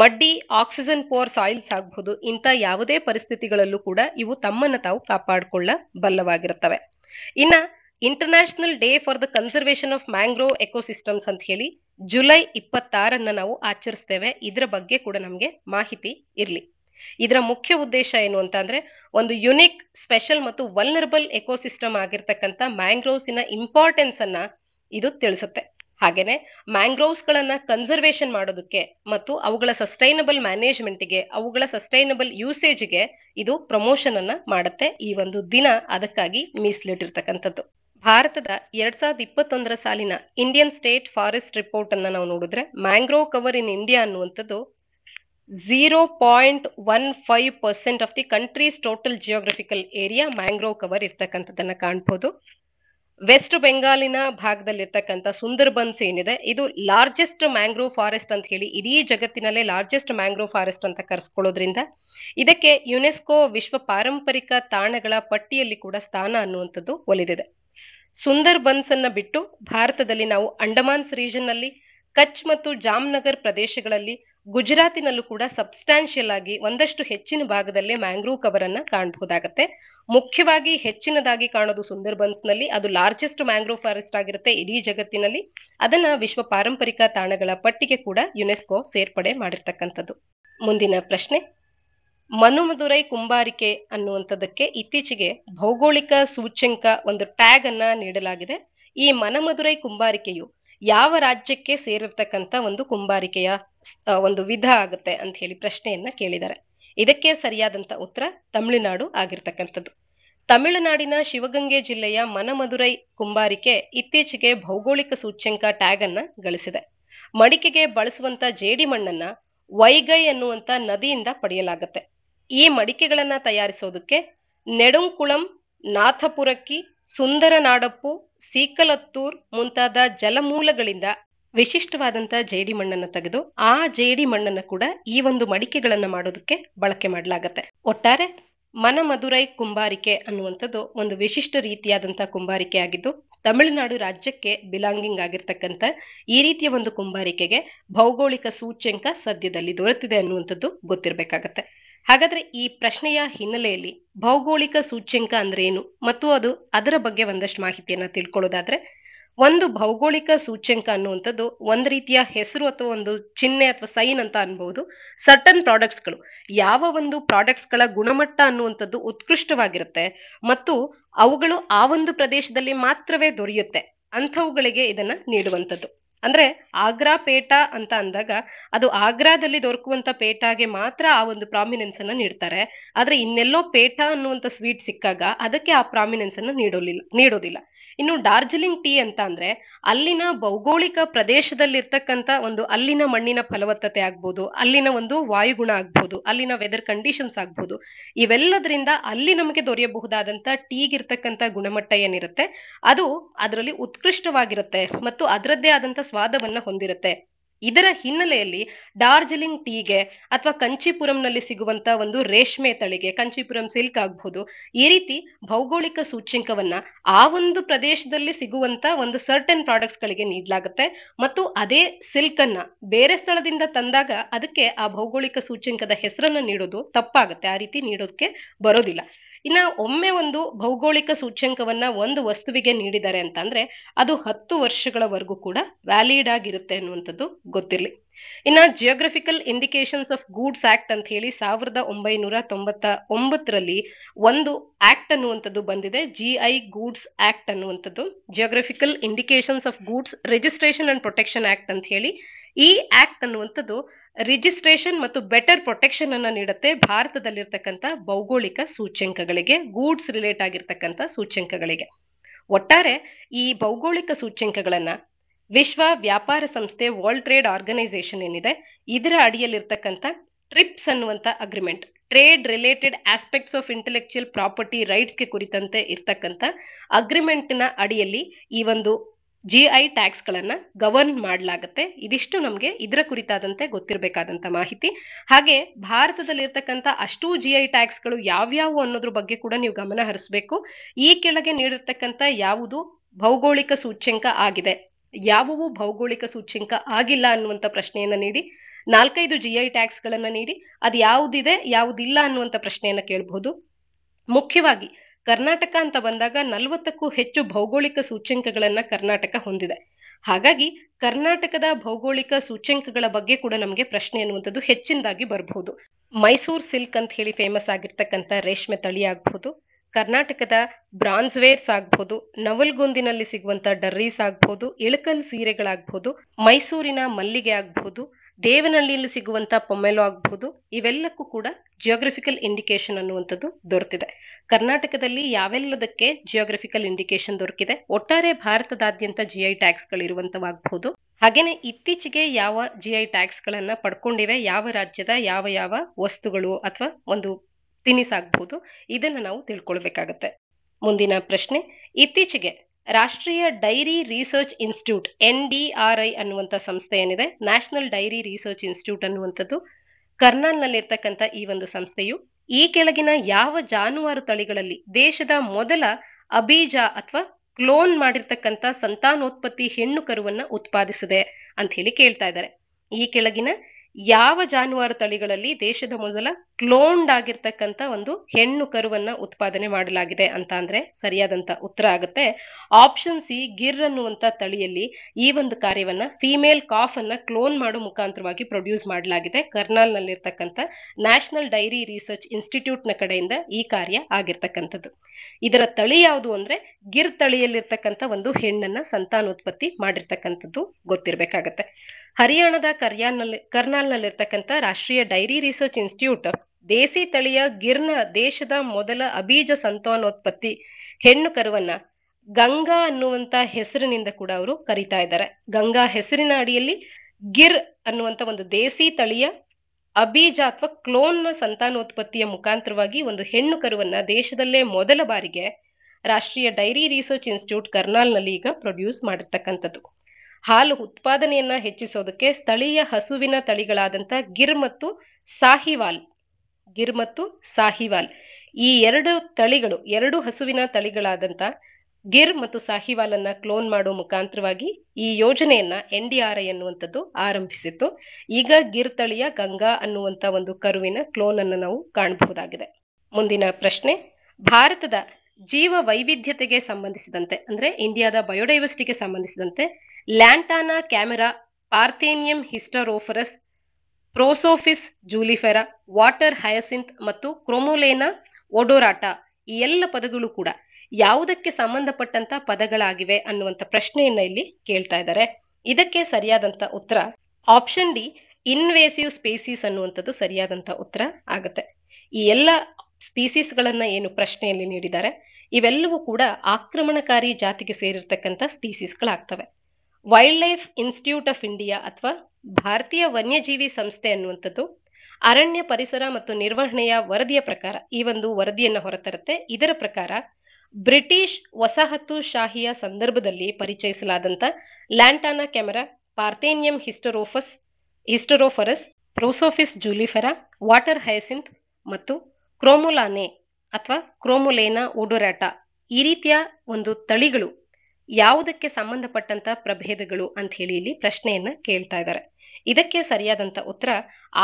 ಮಡ್ಡಿ ಆಕ್ಸಿಜನ್ ಪೋರ್ ಸಾಯಿಲ್ಸ್ ಆಗ್ಬಹುದು ಇಂಥ ಯಾವುದೇ ಪರಿಸ್ಥಿತಿಗಳಲ್ಲೂ ಕೂಡ ಇವು ತಮ್ಮನ್ನ ತಾವು ಕಾಪಾಡಿಕೊಳ್ಳ ಬಲ್ಲವಾಗಿರುತ್ತವೆ ಇನ್ನ international day for the conservation of mangrove ecosystems ಅಂತ ಹೇಳಿ ಜುಲೈ ಇಪ್ಪತ್ತಾರನ್ನ ನಾವು ಆಚರಿಸ್ತೇವೆ ಇದರ ಬಗ್ಗೆ ಕೂಡ ನಮಗೆ ಮಾಹಿತಿ ಇರಲಿ ಇದರ ಮುಖ್ಯ ಉದ್ದೇಶ ಏನು ಅಂತ ಅಂದ್ರೆ ಒಂದು ಯುನಿಕ್ ಸ್ಪೆಷಲ್ ಮತ್ತು ವಲ್ನರಬಲ್ ಎಕೋಸಿಸ್ಟಮ್ ಆಗಿರ್ತಕ್ಕಂಥ ಮ್ಯಾಂಗ್ರೋವ್ಸಿನ ಇಂಪಾರ್ಟೆನ್ಸ್ ಅನ್ನ ಇದು ತಿಳಿಸುತ್ತೆ ಹಾಗೇನೆ ಮ್ಯಾಂಗ್ರೋವ್ಸ್ ಗಳನ್ನ ಕನ್ಸರ್ವೇಶನ್ ಮಾಡೋದಕ್ಕೆ ಮತ್ತು ಅವುಗಳ ಸಸ್ಟೈನಬಲ್ ಮ್ಯಾನೇಜ್ಮೆಂಟ್ ಗೆ ಅವುಗಳ ಸಸ್ಟೈನಬಲ್ ಯೂಸೇಜ್ ಗೆ ಇದು ಪ್ರಮೋಷನ್ ಅನ್ನ ಮಾಡುತ್ತೆ ಈ ಒಂದು ದಿನ ಅದಕ್ಕಾಗಿ ಮೀಸಲಿಟ್ಟಿರ್ತಕ್ಕಂಥದ್ದು ಭಾರತದ ಎರಡ್ ಸಾವಿರದ ಇಪ್ಪತ್ತೊಂದರ ಸಾಲಿನ ಇಂಡಿಯನ್ ಸ್ಟೇಟ್ ಫಾರೆಸ್ಟ್ ರಿಪೋರ್ಟ್ ಅನ್ನ ನಾವು ನೋಡಿದ್ರೆ ಮ್ಯಾಂಗ್ರೋವ್ ಕವರ್ ಇನ್ ಇಂಡಿಯಾ ಅನ್ನುವಂಥದ್ದು point one five percent of the country's total geographical area mangrove cover ಇರ್ತಕ್ಕಂಥದ್ದನ್ನ ಕಾಣ್ಬೋದು ವೆಸ್ಟ್ ಬೆಂಗಾಲಿನ ಭಾಗದಲ್ಲಿರ್ತಕ್ಕಂಥ ಬನ್ಸ್ ಏನಿದೆ ಇದು ಲಾರ್ಜೆಸ್ಟ್ ಮ್ಯಾಂಗ್ರೋವ್ ಫಾರೆಸ್ಟ್ ಅಂತ ಹೇಳಿ ಇಡೀ ಜಗತ್ತಿನಲ್ಲೇ ಲಾರ್ಜೆಸ್ಟ್ ಮ್ಯಾಂಗ್ರೋವ್ ಫಾರೆಸ್ಟ್ ಅಂತ ಕರೆಸ್ಕೊಳ್ಳೋದ್ರಿಂದ ಇದಕ್ಕೆ ಯುನೆಸ್ಕೋ ವಿಶ್ವ ಪಾರಂಪರಿಕ ತಾಣಗಳ ಪಟ್ಟಿಯಲ್ಲಿ ಕೂಡ ಸ್ಥಾನ ಅನ್ನುವಂಥದ್ದು ಒಲಿದಿದೆ ಸುಂದರ್ ಬನ್ಸ್ ಅನ್ನ ಬಿಟ್ಟು ಭಾರತದಲ್ಲಿ ನಾವು ಅಂಡಮಾನ್ಸ್ ರೀಜನ್ ಕಚ್ ಮತ್ತು ಜಾಮ್ನಗರ್ ಪ್ರದೇಶಗಳಲ್ಲಿ ಗುಜರಾತಿನಲ್ಲೂ ಕೂಡ ಸಬ್ಸ್ಟ್ಯಾನ್ಷಿಯಲ್ ಆಗಿ ಒಂದಷ್ಟು ಹೆಚ್ಚಿನ ಭಾಗದಲ್ಲೇ ಮ್ಯಾಂಗ್ರೋವ್ ಕವರ್ ಅನ್ನ ಕಾಣಬಹುದಾಗತ್ತೆ ಮುಖ್ಯವಾಗಿ ಹೆಚ್ಚಿನದಾಗಿ ಕಾಣೋದು ಸುಂದರ್ಬನ್ಸ್ ನಲ್ಲಿ ಅದು ಲಾರ್ಜೆಸ್ಟ್ ಮ್ಯಾಂಗ್ರೋವ್ ಫಾರೆಸ್ಟ್ ಆಗಿರುತ್ತೆ ಇಡೀ ಜಗತ್ತಿನಲ್ಲಿ ಅದನ್ನ ವಿಶ್ವ ಪಾರಂಪರಿಕ ತಾಣಗಳ ಪಟ್ಟಿಗೆ ಕೂಡ ಯುನೆಸ್ಕೋ ಸೇರ್ಪಡೆ ಮಾಡಿರ್ತಕ್ಕಂಥದ್ದು ಮುಂದಿನ ಪ್ರಶ್ನೆ ಮನುಮಧುರೈ ಕುಂಬಾರಿಕೆ ಅನ್ನುವಂಥದ್ದಕ್ಕೆ ಇತ್ತೀಚೆಗೆ ಭೌಗೋಳಿಕ ಸೂಚ್ಯಂಕ ಒಂದು ಟ್ಯಾಗ್ ಅನ್ನ ನೀಡಲಾಗಿದೆ ಈ ಮನಮಧುರೈ ಕುಂಬಾರಿಕೆಯು ಯಾವ ರಾಜ್ಯಕ್ಕೆ ಸೇರಿರ್ತಕ್ಕಂಥ ಒಂದು ಕುಂಬಾರಿಕೆಯ ಒಂದು ವಿಧ ಆಗುತ್ತೆ ಅಂತ ಹೇಳಿ ಪ್ರಶ್ನೆಯನ್ನ ಕೇಳಿದ್ದಾರೆ ಇದಕ್ಕೆ ಸರಿಯಾದಂತ ಉತ್ತರ ತಮಿಳುನಾಡು ಆಗಿರ್ತಕ್ಕಂಥದ್ದು ತಮಿಳುನಾಡಿನ ಶಿವಗಂಗೆ ಜಿಲ್ಲೆಯ ಮನಮಧುರೈ ಕುಂಬಾರಿಕೆ ಇತ್ತೀಚೆಗೆ ಭೌಗೋಳಿಕ ಸೂಚ್ಯಂಕ ಟ್ಯಾಗ್ ಅನ್ನ ಗಳಿಸಿದೆ ಮಡಿಕೆಗೆ ಬಳಸುವಂತ ಜೇಡಿಮಣ್ಣನ್ನ ವೈಗೈ ಅನ್ನುವಂತ ನದಿಯಿಂದ ಪಡೆಯಲಾಗುತ್ತೆ ಈ ಮಡಿಕೆಗಳನ್ನ ತಯಾರಿಸೋದಕ್ಕೆ ನೆಡುಂಕುಳಂ ನಾಥಪುರಕ್ಕಿ ಸುಂದರ ನಾಡಪ್ಪು ಸೀಕಲತ್ತೂರ್ ಮುಂತಾದ ಜಲಮೂಲಗಳಿಂದ ವಿಶಿಷ್ಟವಾದಂತಹ ಜೇಡಿ ಮಣ್ಣನ್ನು ತೆಗೆದು ಆ ಜೇಡಿ ಮಣ್ಣನ್ನು ಕೂಡ ಈ ಒಂದು ಮಡಿಕೆಗಳನ್ನ ಮಾಡೋದಕ್ಕೆ ಬಳಕೆ ಮಾಡಲಾಗತ್ತೆ ಒಟ್ಟಾರೆ ಮನಮದುರೈ ಕುಂಬಾರಿಕೆ ಅನ್ನುವಂಥದ್ದು ಒಂದು ವಿಶಿಷ್ಟ ರೀತಿಯಾದಂತಹ ಕುಂಬಾರಿಕೆ ಆಗಿದ್ದು ತಮಿಳುನಾಡು ರಾಜ್ಯಕ್ಕೆ ಬಿಲಾಂಗಿಂಗ್ ಆಗಿರ್ತಕ್ಕಂಥ ಈ ರೀತಿಯ ಒಂದು ಕುಂಬಾರಿಕೆಗೆ ಭೌಗೋಳಿಕ ಸೂಚ್ಯಂಕ ಸದ್ಯದಲ್ಲಿ ದೊರೆತಿದೆ ಅನ್ನುವಂಥದ್ದು ಗೊತ್ತಿರಬೇಕಾಗತ್ತೆ ಹಾಗಾದ್ರೆ ಈ ಪ್ರಶ್ನೆಯ ಹಿನ್ನೆಲೆಯಲ್ಲಿ ಭೌಗೋಳಿಕ ಸೂಚ್ಯಂಕ ಅಂದ್ರೆ ಏನು ಮತ್ತು ಅದು ಅದರ ಬಗ್ಗೆ ಒಂದಷ್ಟು ಮಾಹಿತಿಯನ್ನ ತಿಳ್ಕೊಳ್ಳೋದಾದ್ರೆ ಒಂದು ಭೌಗೋಳಿಕ ಸೂಚ್ಯಂಕ ಅನ್ನುವಂಥದ್ದು ಒಂದು ರೀತಿಯ ಹೆಸರು ಅಥವಾ ಒಂದು ಚಿಹ್ನೆ ಅಥವಾ ಸೈನ್ ಅಂತ ಅನ್ಬಹುದು ಸರ್ಟನ್ ಪ್ರಾಡಕ್ಟ್ಸ್ಗಳು ಯಾವ ಒಂದು ಪ್ರಾಡಕ್ಟ್ಸ್ಗಳ ಗುಣಮಟ್ಟ ಅನ್ನುವಂಥದ್ದು ಉತ್ಕೃಷ್ಟವಾಗಿರುತ್ತೆ ಮತ್ತು ಅವುಗಳು ಆ ಒಂದು ಪ್ರದೇಶದಲ್ಲಿ ಮಾತ್ರವೇ ದೊರೆಯುತ್ತೆ ಅಂಥವುಗಳಿಗೆ ಇದನ್ನ ನೀಡುವಂಥದ್ದು ಅಂದ್ರೆ ಆಗ್ರಾ ಪೇಟ ಅಂತ ಅಂದಾಗ ಅದು ಆಗ್ರಾದಲ್ಲಿ ದೊರಕುವಂತ ಪೇಟಾಗೆ ಮಾತ್ರ ಆ ಒಂದು ಪ್ರಾಮಿನೆನ್ಸ್ ಅನ್ನ ನೀಡ್ತಾರೆ ಆದ್ರೆ ಇನ್ನೆಲ್ಲೋ ಪೇಟ ಅನ್ನುವಂತ ಸ್ವೀಟ್ ಸಿಕ್ಕಾಗ ಅದಕ್ಕೆ ಆ ಪ್ರಾಮಿನೆನ್ಸ್ ಅನ್ನ ನೀಡೋಲಿಲ್ಲ ನೀಡೋದಿಲ್ಲ ಇನ್ನು ಡಾರ್ಜಿಲಿಂಗ್ ಟೀ ಅಂತ ಅಂದ್ರೆ ಅಲ್ಲಿನ ಭೌಗೋಳಿಕ ಪ್ರದೇಶದಲ್ಲಿರ್ತಕ್ಕಂಥ ಒಂದು ಅಲ್ಲಿನ ಮಣ್ಣಿನ ಫಲವತ್ತತೆ ಆಗ್ಬೋದು ಅಲ್ಲಿನ ಒಂದು ವಾಯುಗುಣ ಆಗ್ಬೋದು ಅಲ್ಲಿನ ವೆದರ್ ಕಂಡೀಷನ್ಸ್ ಆಗ್ಬೋದು ಇವೆಲ್ಲದರಿಂದ ಅಲ್ಲಿ ನಮಗೆ ದೊರೆಯಬಹುದಾದಂತ ಟೀಗಿರ್ತಕ್ಕಂಥ ಗುಣಮಟ್ಟ ಏನಿರುತ್ತೆ ಅದು ಅದರಲ್ಲಿ ಉತ್ಕೃಷ್ಟವಾಗಿರುತ್ತೆ ಮತ್ತು ಅದರದ್ದೇ ಆದಂತ ಸ್ವಾದವನ್ನ ಹೊಂದಿರುತ್ತೆ ಇದರ ಹಿನ್ನೆಲೆಯಲ್ಲಿ ಡಾರ್ಜಿಲಿಂಗ್ ಟೀಗೆ ಅಥವಾ ಕಂಚಿಪುರಂನಲ್ಲಿ ಸಿಗುವಂತ ಒಂದು ರೇಷ್ಮೆ ತಳಿಗೆ ಕಂಚಿಪುರಂ ಸಿಲ್ಕ್ ಆಗಬಹುದು ಈ ರೀತಿ ಭೌಗೋಳಿಕ ಸೂಚ್ಯಂಕವನ್ನ ಆ ಒಂದು ಪ್ರದೇಶದಲ್ಲಿ ಸಿಗುವಂತ ಒಂದು ಸರ್ಟನ್ ಪ್ರಾಡಕ್ಟ್ಸ್ ಗಳಿಗೆ ನೀಡಲಾಗುತ್ತೆ ಮತ್ತು ಅದೇ ಸಿಲ್ಕ್ ಅನ್ನ ಬೇರೆ ಸ್ಥಳದಿಂದ ತಂದಾಗ ಅದಕ್ಕೆ ಆ ಭೌಗೋಳಿಕ ಸೂಚ್ಯಂಕದ ಹೆಸರನ್ನ ನೀಡೋದು ತಪ್ಪಾಗುತ್ತೆ ಆ ರೀತಿ ನೀಡೋದಕ್ಕೆ ಬರೋದಿಲ್ಲ ಇನ್ನ ಒಮ್ಮೆ ಒಂದು ಭೌಗೋಳಿಕ ಸೂಚ್ಯಂಕವನ್ನ ಒಂದು ವಸ್ತುವಿಗೆ ನೀಡಿದ್ದಾರೆ ಅಂತಂದ್ರೆ ಅದು ಹತ್ತು ವರ್ಷಗಳವರೆಗೂ ಕೂಡ ವ್ಯಾಲಿಡ್ ಆಗಿರುತ್ತೆ ಅನ್ನುವಂಥದ್ದು ಗೊತ್ತಿರಲಿ ಇನ್ನ geographical indications of goods act ಅಂತ ಹೇಳಿ ಸಾವಿರದ ಒಂಬೈನೂರ ತೊಂಬತ್ತ ಒಂಬತ್ತರಲ್ಲಿ ಒಂದು ಆಕ್ಟ್ ಅನ್ನುವಂಥದ್ದು ಬಂದಿದೆ ಜಿ ಐ ಗೂಡ್ಸ್ ಆಕ್ಟ್ ಅನ್ನುವಂಥದ್ದು geographical indications of goods registration and protection act ಅಂತ ಹೇಳಿ ಈ ಆಕ್ಟ್ ಅನ್ನುವಂಥದ್ದು ರಿಜಿಸ್ಟ್ರೇಷನ್ ಮತ್ತು ಬೆಟರ್ ಪ್ರೊಟೆಕ್ಷನ್ ಅನ್ನ ನೀಡುತ್ತೆ ಭಾರತದಲ್ಲಿರ್ತಕ್ಕಂಥ ಭೌಗೋಳಿಕ ಸೂಚ್ಯಂಕಗಳಿಗೆ ಗೂಡ್ಸ್ ರಿಲೇಟ್ ಆಗಿರ್ತಕ್ಕಂಥ ಸೂಚ್ಯಂಕಗಳಿಗೆ ಒಟ್ಟಾರೆ ಈ ಭೌಗೋಳಿಕ ಸೂಚ್ಯಂಕಗಳನ್ನ ವಿಶ್ವ ವ್ಯಾಪಾರ ಸಂಸ್ಥೆ ವರ್ಲ್ಡ್ ಟ್ರೇಡ್ ಆರ್ಗನೈಸೇಷನ್ ಏನಿದೆ ಇದರ ಅಡಿಯಲ್ಲಿರ್ತಕ್ಕಂಥ ಟ್ರಿಪ್ಸ್ ಅನ್ನುವಂಥ agreement trade related aspects of intellectual property ರೈಟ್ಸ್ಗೆ ಕುರಿತಂತೆ ಇರ್ತಕ್ಕಂಥ ಅಗ್ರಿಮೆಂಟ್ನ ಅಡಿಯಲ್ಲಿ ಈ ಒಂದು ಜಿ ಐ ಟ್ಯಾಕ್ಸ್ಗಳನ್ನು ಗವರ್ನ್ ಮಾಡಲಾಗುತ್ತೆ ಇದಿಷ್ಟು ನಮಗೆ ಇದರ ಕುರಿತಾದಂತೆ ಗೊತ್ತಿರಬೇಕಾದಂಥ ಮಾಹಿತಿ ಹಾಗೆ ಭಾರತದಲ್ಲಿರ್ತಕ್ಕಂಥ ಅಷ್ಟು ಜಿ ಐ ಟ್ಯಾಕ್ಸ್ಗಳು ಯಾವ್ಯಾವು ಅನ್ನೋದ್ರ ಬಗ್ಗೆ ಕೂಡ ನೀವು ಗಮನ ಹರಿಸಬೇಕು ಈ ಕೆಳಗೆ ನೀಡಿರ್ತಕ್ಕಂಥ ಯಾವುದು ಭೌಗೋಳಿಕ ಸೂಚ್ಯಂಕ ಆಗಿದೆ ಯಾವುವು ಭೌಗೋಳಿಕ ಸೂಚ್ಯಂಕ ಆಗಿಲ್ಲ ಅನ್ನುವಂಥ ಪ್ರಶ್ನೆಯನ್ನ ನೀಡಿ ನಾಲ್ಕೈದು ಜಿ ಐ ಗಳನ್ನ ನೀಡಿ ಅದು ಯಾವುದಿದೆ ಯಾವುದಿಲ್ಲ ಅನ್ನುವಂಥ ಪ್ರಶ್ನೆಯನ್ನ ಕೇಳಬಹುದು ಮುಖ್ಯವಾಗಿ ಕರ್ನಾಟಕ ಅಂತ ಬಂದಾಗ ನಲವತ್ತಕ್ಕೂ ಹೆಚ್ಚು ಭೌಗೋಳಿಕ ಸೂಚ್ಯಂಕಗಳನ್ನ ಕರ್ನಾಟಕ ಹೊಂದಿದೆ ಹಾಗಾಗಿ ಕರ್ನಾಟಕದ ಭೌಗೋಳಿಕ ಸೂಚ್ಯಂಕಗಳ ಬಗ್ಗೆ ಕೂಡ ನಮಗೆ ಪ್ರಶ್ನೆ ಅನ್ನುವಂಥದ್ದು ಹೆಚ್ಚಿನದಾಗಿ ಬರಬಹುದು ಮೈಸೂರು ಸಿಲ್ಕ್ ಅಂತ ಹೇಳಿ ಫೇಮಸ್ ಆಗಿರ್ತಕ್ಕಂಥ ರೇಷ್ಮೆ ತಳಿ ಆಗಬಹುದು ಕರ್ನಾಟಕದ ಬ್ರಾನ್ಸ್ ವೇರ್ಸ್ ಆಗ್ಬಹುದು ನವಲ್ಗುಂದಿನಲ್ಲಿ ಸಿಗುವಂತ ಡರ್ರೀಸ್ ಆಗ್ಬಹುದು ಇಳಕಲ್ ಸೀರೆಗಳಾಗ್ಬಹುದು ಮೈಸೂರಿನ ಮಲ್ಲಿಗೆ ಆಗ್ಬಹುದು ದೇವನಹಳ್ಳಿಯಲ್ಲಿ ಸಿಗುವಂತ ಪೊಮೆಲೋ ಆಗ್ಬಹುದು ಇವೆಲ್ಲಕ್ಕೂ ಕೂಡ ಜಿಯೋಗ್ರಫಿಕಲ್ ಇಂಡಿಕೇಶನ್ ಅನ್ನುವಂಥದ್ದು ದೊರೆತಿದೆ ಕರ್ನಾಟಕದಲ್ಲಿ ಯಾವೆಲ್ಲದಕ್ಕೆ ಜಿಯೋಗ್ರಫಿಕಲ್ ಇಂಡಿಕೇಶನ್ ದೊರಕಿದೆ ಒಟ್ಟಾರೆ ಭಾರತದಾದ್ಯಂತ ಜಿಐ ಐ ಟ್ಯಾಕ್ಸ್ ಇರುವಂತವಾಗಬಹುದು ಹಾಗೇನೆ ಇತ್ತೀಚೆಗೆ ಯಾವ ಜಿಐ ಟ್ಯಾಕ್ಸ್ ಗಳನ್ನ ಪಡ್ಕೊಂಡಿವೆ ಯಾವ ರಾಜ್ಯದ ಯಾವ ಯಾವ ವಸ್ತುಗಳು ಅಥವಾ ಒಂದು ತಿನಿಸಾಗ್ಬೋದು ಇದನ್ನ ನಾವು ತಿಳ್ಕೊಳ್ಬೇಕಾಗತ್ತೆ ಮುಂದಿನ ಪ್ರಶ್ನೆ ಇತ್ತೀಚೆಗೆ ರಾಷ್ಟ್ರೀಯ dairy research institute N D R I ಅನ್ನುವಂಥ ಸಂಸ್ಥೆ ಏನಿದೆ ನ್ಯಾಷನಲ್ ಡೈರಿ ರಿಸರ್ಚ್ ಇನ್ಸ್ಟಿಟ್ಯೂಟ್ ಅನ್ನುವಂಥದ್ದು ಕರ್ನಾಲ್ನಲ್ಲಿರ್ತಕ್ಕಂಥ ಈ ಒಂದು ಸಂಸ್ಥೆಯು ಈ ಕೆಳಗಿನ ಯಾವ ಜಾನುವಾರು ತಳಿಗಳಲ್ಲಿ ದೇಶದ ಮೊದಲ ಅಬೀಜ ಅಥವಾ ಕ್ಲೋನ್ ಮಾಡಿರ್ತಕ್ಕಂಥ ಸಂತಾನೋತ್ಪತ್ತಿ ಹೆಣ್ಣು ಕರುವನ್ನ ಉತ್ಪಾದಿಸಿದೆ ಅಂತ ಹೇಳಿ ಕೇಳ್ತಾ ಇದ್ದಾರೆ ಈ ಕೆಳಗಿನ ಯಾವ ಜಾನುವಾರು ತಳಿಗಳಲ್ಲಿ ದೇಶದ ಮೊದಲ ಕ್ಲೋನ್ಡ್ ಆಗಿರ್ತಕ್ಕಂಥ ಒಂದು ಹೆಣ್ಣು ಕರುವನ್ನ ಉತ್ಪಾದನೆ ಮಾಡಲಾಗಿದೆ ಅಂತ ಅಂದ್ರೆ ಸರಿಯಾದಂತ ಉತ್ತರ ಆಗುತ್ತೆ ಆಪ್ಷನ್ ಸಿ ಗಿರ್ ಅನ್ನುವಂತ ತಳಿಯಲ್ಲಿ ಈ ಒಂದು ಕಾರ್ಯವನ್ನ ಫಿಮೇಲ್ ಕಾಫ್ ಅನ್ನ ಕ್ಲೋನ್ ಮಾಡೋ ಮುಖಾಂತರವಾಗಿ ಪ್ರೊಡ್ಯೂಸ್ ಮಾಡಲಾಗಿದೆ ಕರ್ನಾಲ್ ನಲ್ಲಿರ್ತಕ್ಕಂತ ನ್ಯಾಷನಲ್ ಡೈರಿ ರಿಸರ್ಚ್ ಇನ್ಸ್ಟಿಟ್ಯೂಟ್ ನ ಕಡೆಯಿಂದ ಈ ಕಾರ್ಯ ಆಗಿರ್ತಕ್ಕಂಥದ್ದು ಇದರ ತಳಿ ಯಾವುದು ಅಂದ್ರೆ ಗಿರ್ ತಳಿಯಲ್ಲಿರ್ತಕ್ಕಂಥ ಒಂದು ಹೆಣ್ಣನ್ನ ಸಂತಾನೋತ್ಪತ್ತಿ ಮಾಡಿರ್ತಕ್ಕಂಥದ್ದು ಗೊತ್ತಿರ್ಬೇಕಾಗತ್ತೆ ಹರಿಯಾಣದ ಕರ್ಯಾಲ್ನಲ್ಲಿ ಕರ್ನಾಲ್ನಲ್ಲಿರ್ತಕ್ಕಂಥ ರಾಷ್ಟ್ರೀಯ ಡೈರಿ ರಿಸರ್ಚ್ ಇನ್ಸ್ಟಿಟ್ಯೂಟ್ ದೇಸಿ ತಳಿಯ ಗಿರ್ನ ದೇಶದ ಮೊದಲ ಅಬೀಜ ಸಂತಾನೋತ್ಪತ್ತಿ ಹೆಣ್ಣು ಕರುವನ್ನ ಗಂಗಾ ಅನ್ನುವಂತ ಹೆಸರಿನಿಂದ ಕೂಡ ಅವರು ಕರಿತಾ ಇದ್ದಾರೆ ಗಂಗಾ ಹೆಸರಿನ ಅಡಿಯಲ್ಲಿ ಗಿರ್ ಅನ್ನುವಂತ ಒಂದು ದೇಸಿ ತಳಿಯ ಅಬೀಜ ಅಥವಾ ಕ್ಲೋನ್ನ ಸಂತಾನೋತ್ಪತ್ತಿಯ ಮುಖಾಂತರವಾಗಿ ಒಂದು ಹೆಣ್ಣು ಕರುವನ್ನ ದೇಶದಲ್ಲೇ ಮೊದಲ ಬಾರಿಗೆ ರಾಷ್ಟ್ರೀಯ ಡೈರಿ ರಿಸರ್ಚ್ ಇನ್ಸ್ಟಿಟ್ಯೂಟ್ ಕರ್ನಾಲ್ನಲ್ಲಿ ಈಗ ಪ್ರೊಡ್ಯೂಸ್ ಮಾಡಿರ್ತಕ್ಕಂಥದ್ದು ಹಾಲು ಉತ್ಪಾದನೆಯನ್ನ ಹೆಚ್ಚಿಸೋದಕ್ಕೆ ಸ್ಥಳೀಯ ಹಸುವಿನ ತಳಿಗಳಾದಂಥ ಗಿರ್ ಮತ್ತು ಸಾಹಿವಾಲ್ ಗಿರ್ ಮತ್ತು ಸಾಹಿವಾಲ್ ಈ ಎರಡು ತಳಿಗಳು ಎರಡು ಹಸುವಿನ ತಳಿಗಳಾದಂಥ ಗಿರ್ ಮತ್ತು ಸಾಹಿವಾಲ್ ಅನ್ನ ಕ್ಲೋನ್ ಮಾಡುವ ಮುಖಾಂತರವಾಗಿ ಈ ಯೋಜನೆಯನ್ನ ಎನ್ ಡಿ ಆರ್ ಐ ಅನ್ನುವಂಥದ್ದು ಆರಂಭಿಸಿತ್ತು ಈಗ ಗಿರ್ ತಳಿಯ ಗಂಗಾ ಅನ್ನುವಂಥ ಒಂದು ಕರುವಿನ ಕ್ಲೋನ್ ಅನ್ನು ನಾವು ಕಾಣಬಹುದಾಗಿದೆ ಮುಂದಿನ ಪ್ರಶ್ನೆ ಭಾರತದ ಜೀವ ವೈವಿಧ್ಯತೆಗೆ ಸಂಬಂಧಿಸಿದಂತೆ ಅಂದ್ರೆ ಇಂಡಿಯಾದ ಬಯೋಡೈವರ್ಸಿಟಿಗೆ ಸಂಬಂಧಿಸಿದಂತೆ lantana camara parthenium hysterophorus prosopis juliflora water hyacinth ಮತ್ತು ಕ್ರೋಮೋಲೇನಾ ಒಡೋರಾಟ ಈ ಎಲ್ಲ ಪದಗಳು ಕೂಡ ಯಾವುದಕ್ಕೆ ಸಂಬಂಧಪಟ್ಟಂತ ಪದಗಳಾಗಿವೆ ಅನ್ನುವಂಥ ಪ್ರಶ್ನೆಯನ್ನ ಇಲ್ಲಿ ಕೇಳ್ತಾ ಇದ್ದಾರೆ ಇದಕ್ಕೆ ಸರಿಯಾದಂತ ಉತ್ತರ ಆಪ್ಷನ್ ಡಿ ಇನ್ವೇಸಿವ್ ಸ್ಪೀಸೀಸ್ ಅನ್ನುವಂಥದ್ದು ಸರಿಯಾದಂತ ಉತ್ತರ ಆಗುತ್ತೆ ಈ ಎಲ್ಲ ಸ್ಪೀಸೀಸ್ಗಳನ್ನ ಏನು ಪ್ರಶ್ನೆಯಲ್ಲಿ ನೀಡಿದ್ದಾರೆ ಇವೆಲ್ಲವೂ ಕೂಡ ಆಕ್ರಮಣಕಾರಿ ಜಾತಿಗೆ ಸೇರಿರ್ತಕ್ಕಂಥ ಸ್ಪೀಸೀಸ್ಗಳಾಗ್ತವೆ wildlife institute of India ಅಥವಾ ಭಾರತೀಯ ವನ್ಯಜೀವಿ ಸಂಸ್ಥೆ ಅನ್ನುವಂಥದ್ದು ಅರಣ್ಯ ಪರಿಸರ ಮತ್ತು ನಿರ್ವಹಣೆಯ ವರದಿಯ ಪ್ರಕಾರ ಈ ಒಂದು ವರದಿಯನ್ನು ಹೊರತರುತ್ತೆ ಇದರ ಪ್ರಕಾರ ಬ್ರಿಟಿಷ್ ವಸಾಹತು ಶಾಹಿಯ ಸಂದರ್ಭದಲ್ಲಿ ಪರಿಚಯಿಸಲಾದಂಥ lantana camara parthenium hysterophorus hysterophorus prosopis juliflora water hyacinth ಮತ್ತು ಕ್ರೋಮೊಲಾನೆ ಅಥವಾ ಕ್ರೋಮೊಲೇನಾ ಓಡೋರಾಟ ಈ ರೀತಿಯ ಒಂದು ತಳಿಗಳು ಯಾವುದಕ್ಕೆ ಸಂಬಂಧಪಟ್ಟಂತ ಪ್ರಭೇದಗಳು ಅಂತ ಹೇಳಿ ಇಲ್ಲಿ ಪ್ರಶ್ನೆಯನ್ನ ಕೇಳ್ತಾ ಇದ್ದಾರೆ ಇದಕ್ಕೆ ಸರಿಯಾದಂತ ಉತ್ತರ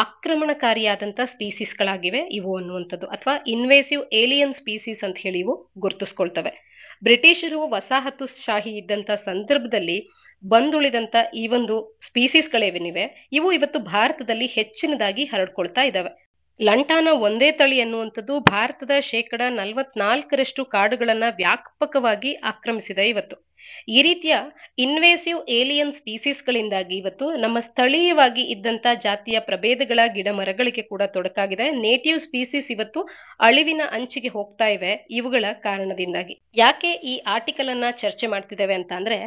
ಆಕ್ರಮಣಕಾರಿಯಾದಂತ ಸ್ಪೀಸೀಸ್ಗಳಾಗಿವೆ ಇವು ಅನ್ನುವಂಥದ್ದು ಅಥವಾ ಇನ್ವೇಸಿವ್ ಏಲಿಯನ್ ಸ್ಪೀಸೀಸ್ ಅಂತ ಹೇಳಿ ಇವು ಗುರುತಿಸ್ಕೊಳ್ತವೆ ಬ್ರಿಟಿಷರು ವಸಾಹತುಶಾಹಿ ಇದ್ದಂತ ಸಂದರ್ಭದಲ್ಲಿ ಬಂದುಳಿದಂತ ಈ ಒಂದು ಸ್ಪೀಸೀಸ್ಗಳೇವೇನಿವೆ ಇವು ಇವತ್ತು ಭಾರತದಲ್ಲಿ ಹೆಚ್ಚಿನದಾಗಿ ಹರಡ್ಕೊಳ್ತಾ ಇದ್ದಾವೆ ಲಂಟಾನ ಒಂದೇ ತಳಿ ಅನ್ನುವಂಥದ್ದು ಭಾರತದ ಶೇಕಡ ನಲವತ್ನಾಲ್ಕರಷ್ಟು ಕಾಡುಗಳನ್ನ ವ್ಯಾಪಕವಾಗಿ ಆಕ್ರಮಿಸಿದೆ ಇವತ್ತು ಈ ರೀತಿಯ ಇನ್ವೇಸಿವ್ ಏಲಿಯನ್ ಸ್ಪೀಸೀಸ್ಗಳಿಂದಾಗಿ ಇವತ್ತು ನಮ್ಮ ಸ್ಥಳೀಯವಾಗಿ ಇದ್ದಂತ ಜಾತಿಯ ಪ್ರಭೇದಗಳ ಗಿಡ ಮರಗಳಿಗೆ ಕೂಡ ತೊಡಕಾಗಿದೆ ನೇಟಿವ್ ಸ್ಪೀಸೀಸ್ ಇವತ್ತು ಅಳಿವಿನ ಅಂಚಿಗೆ ಹೋಗ್ತಾ ಇವೆ ಇವುಗಳ ಕಾರಣದಿಂದಾಗಿ ಯಾಕೆ ಈ ಆರ್ಟಿಕಲ್ ಅನ್ನ ಚರ್ಚೆ ಮಾಡ್ತಿದ್ದೇವೆ ಅಂತ ಅಂದ್ರೆ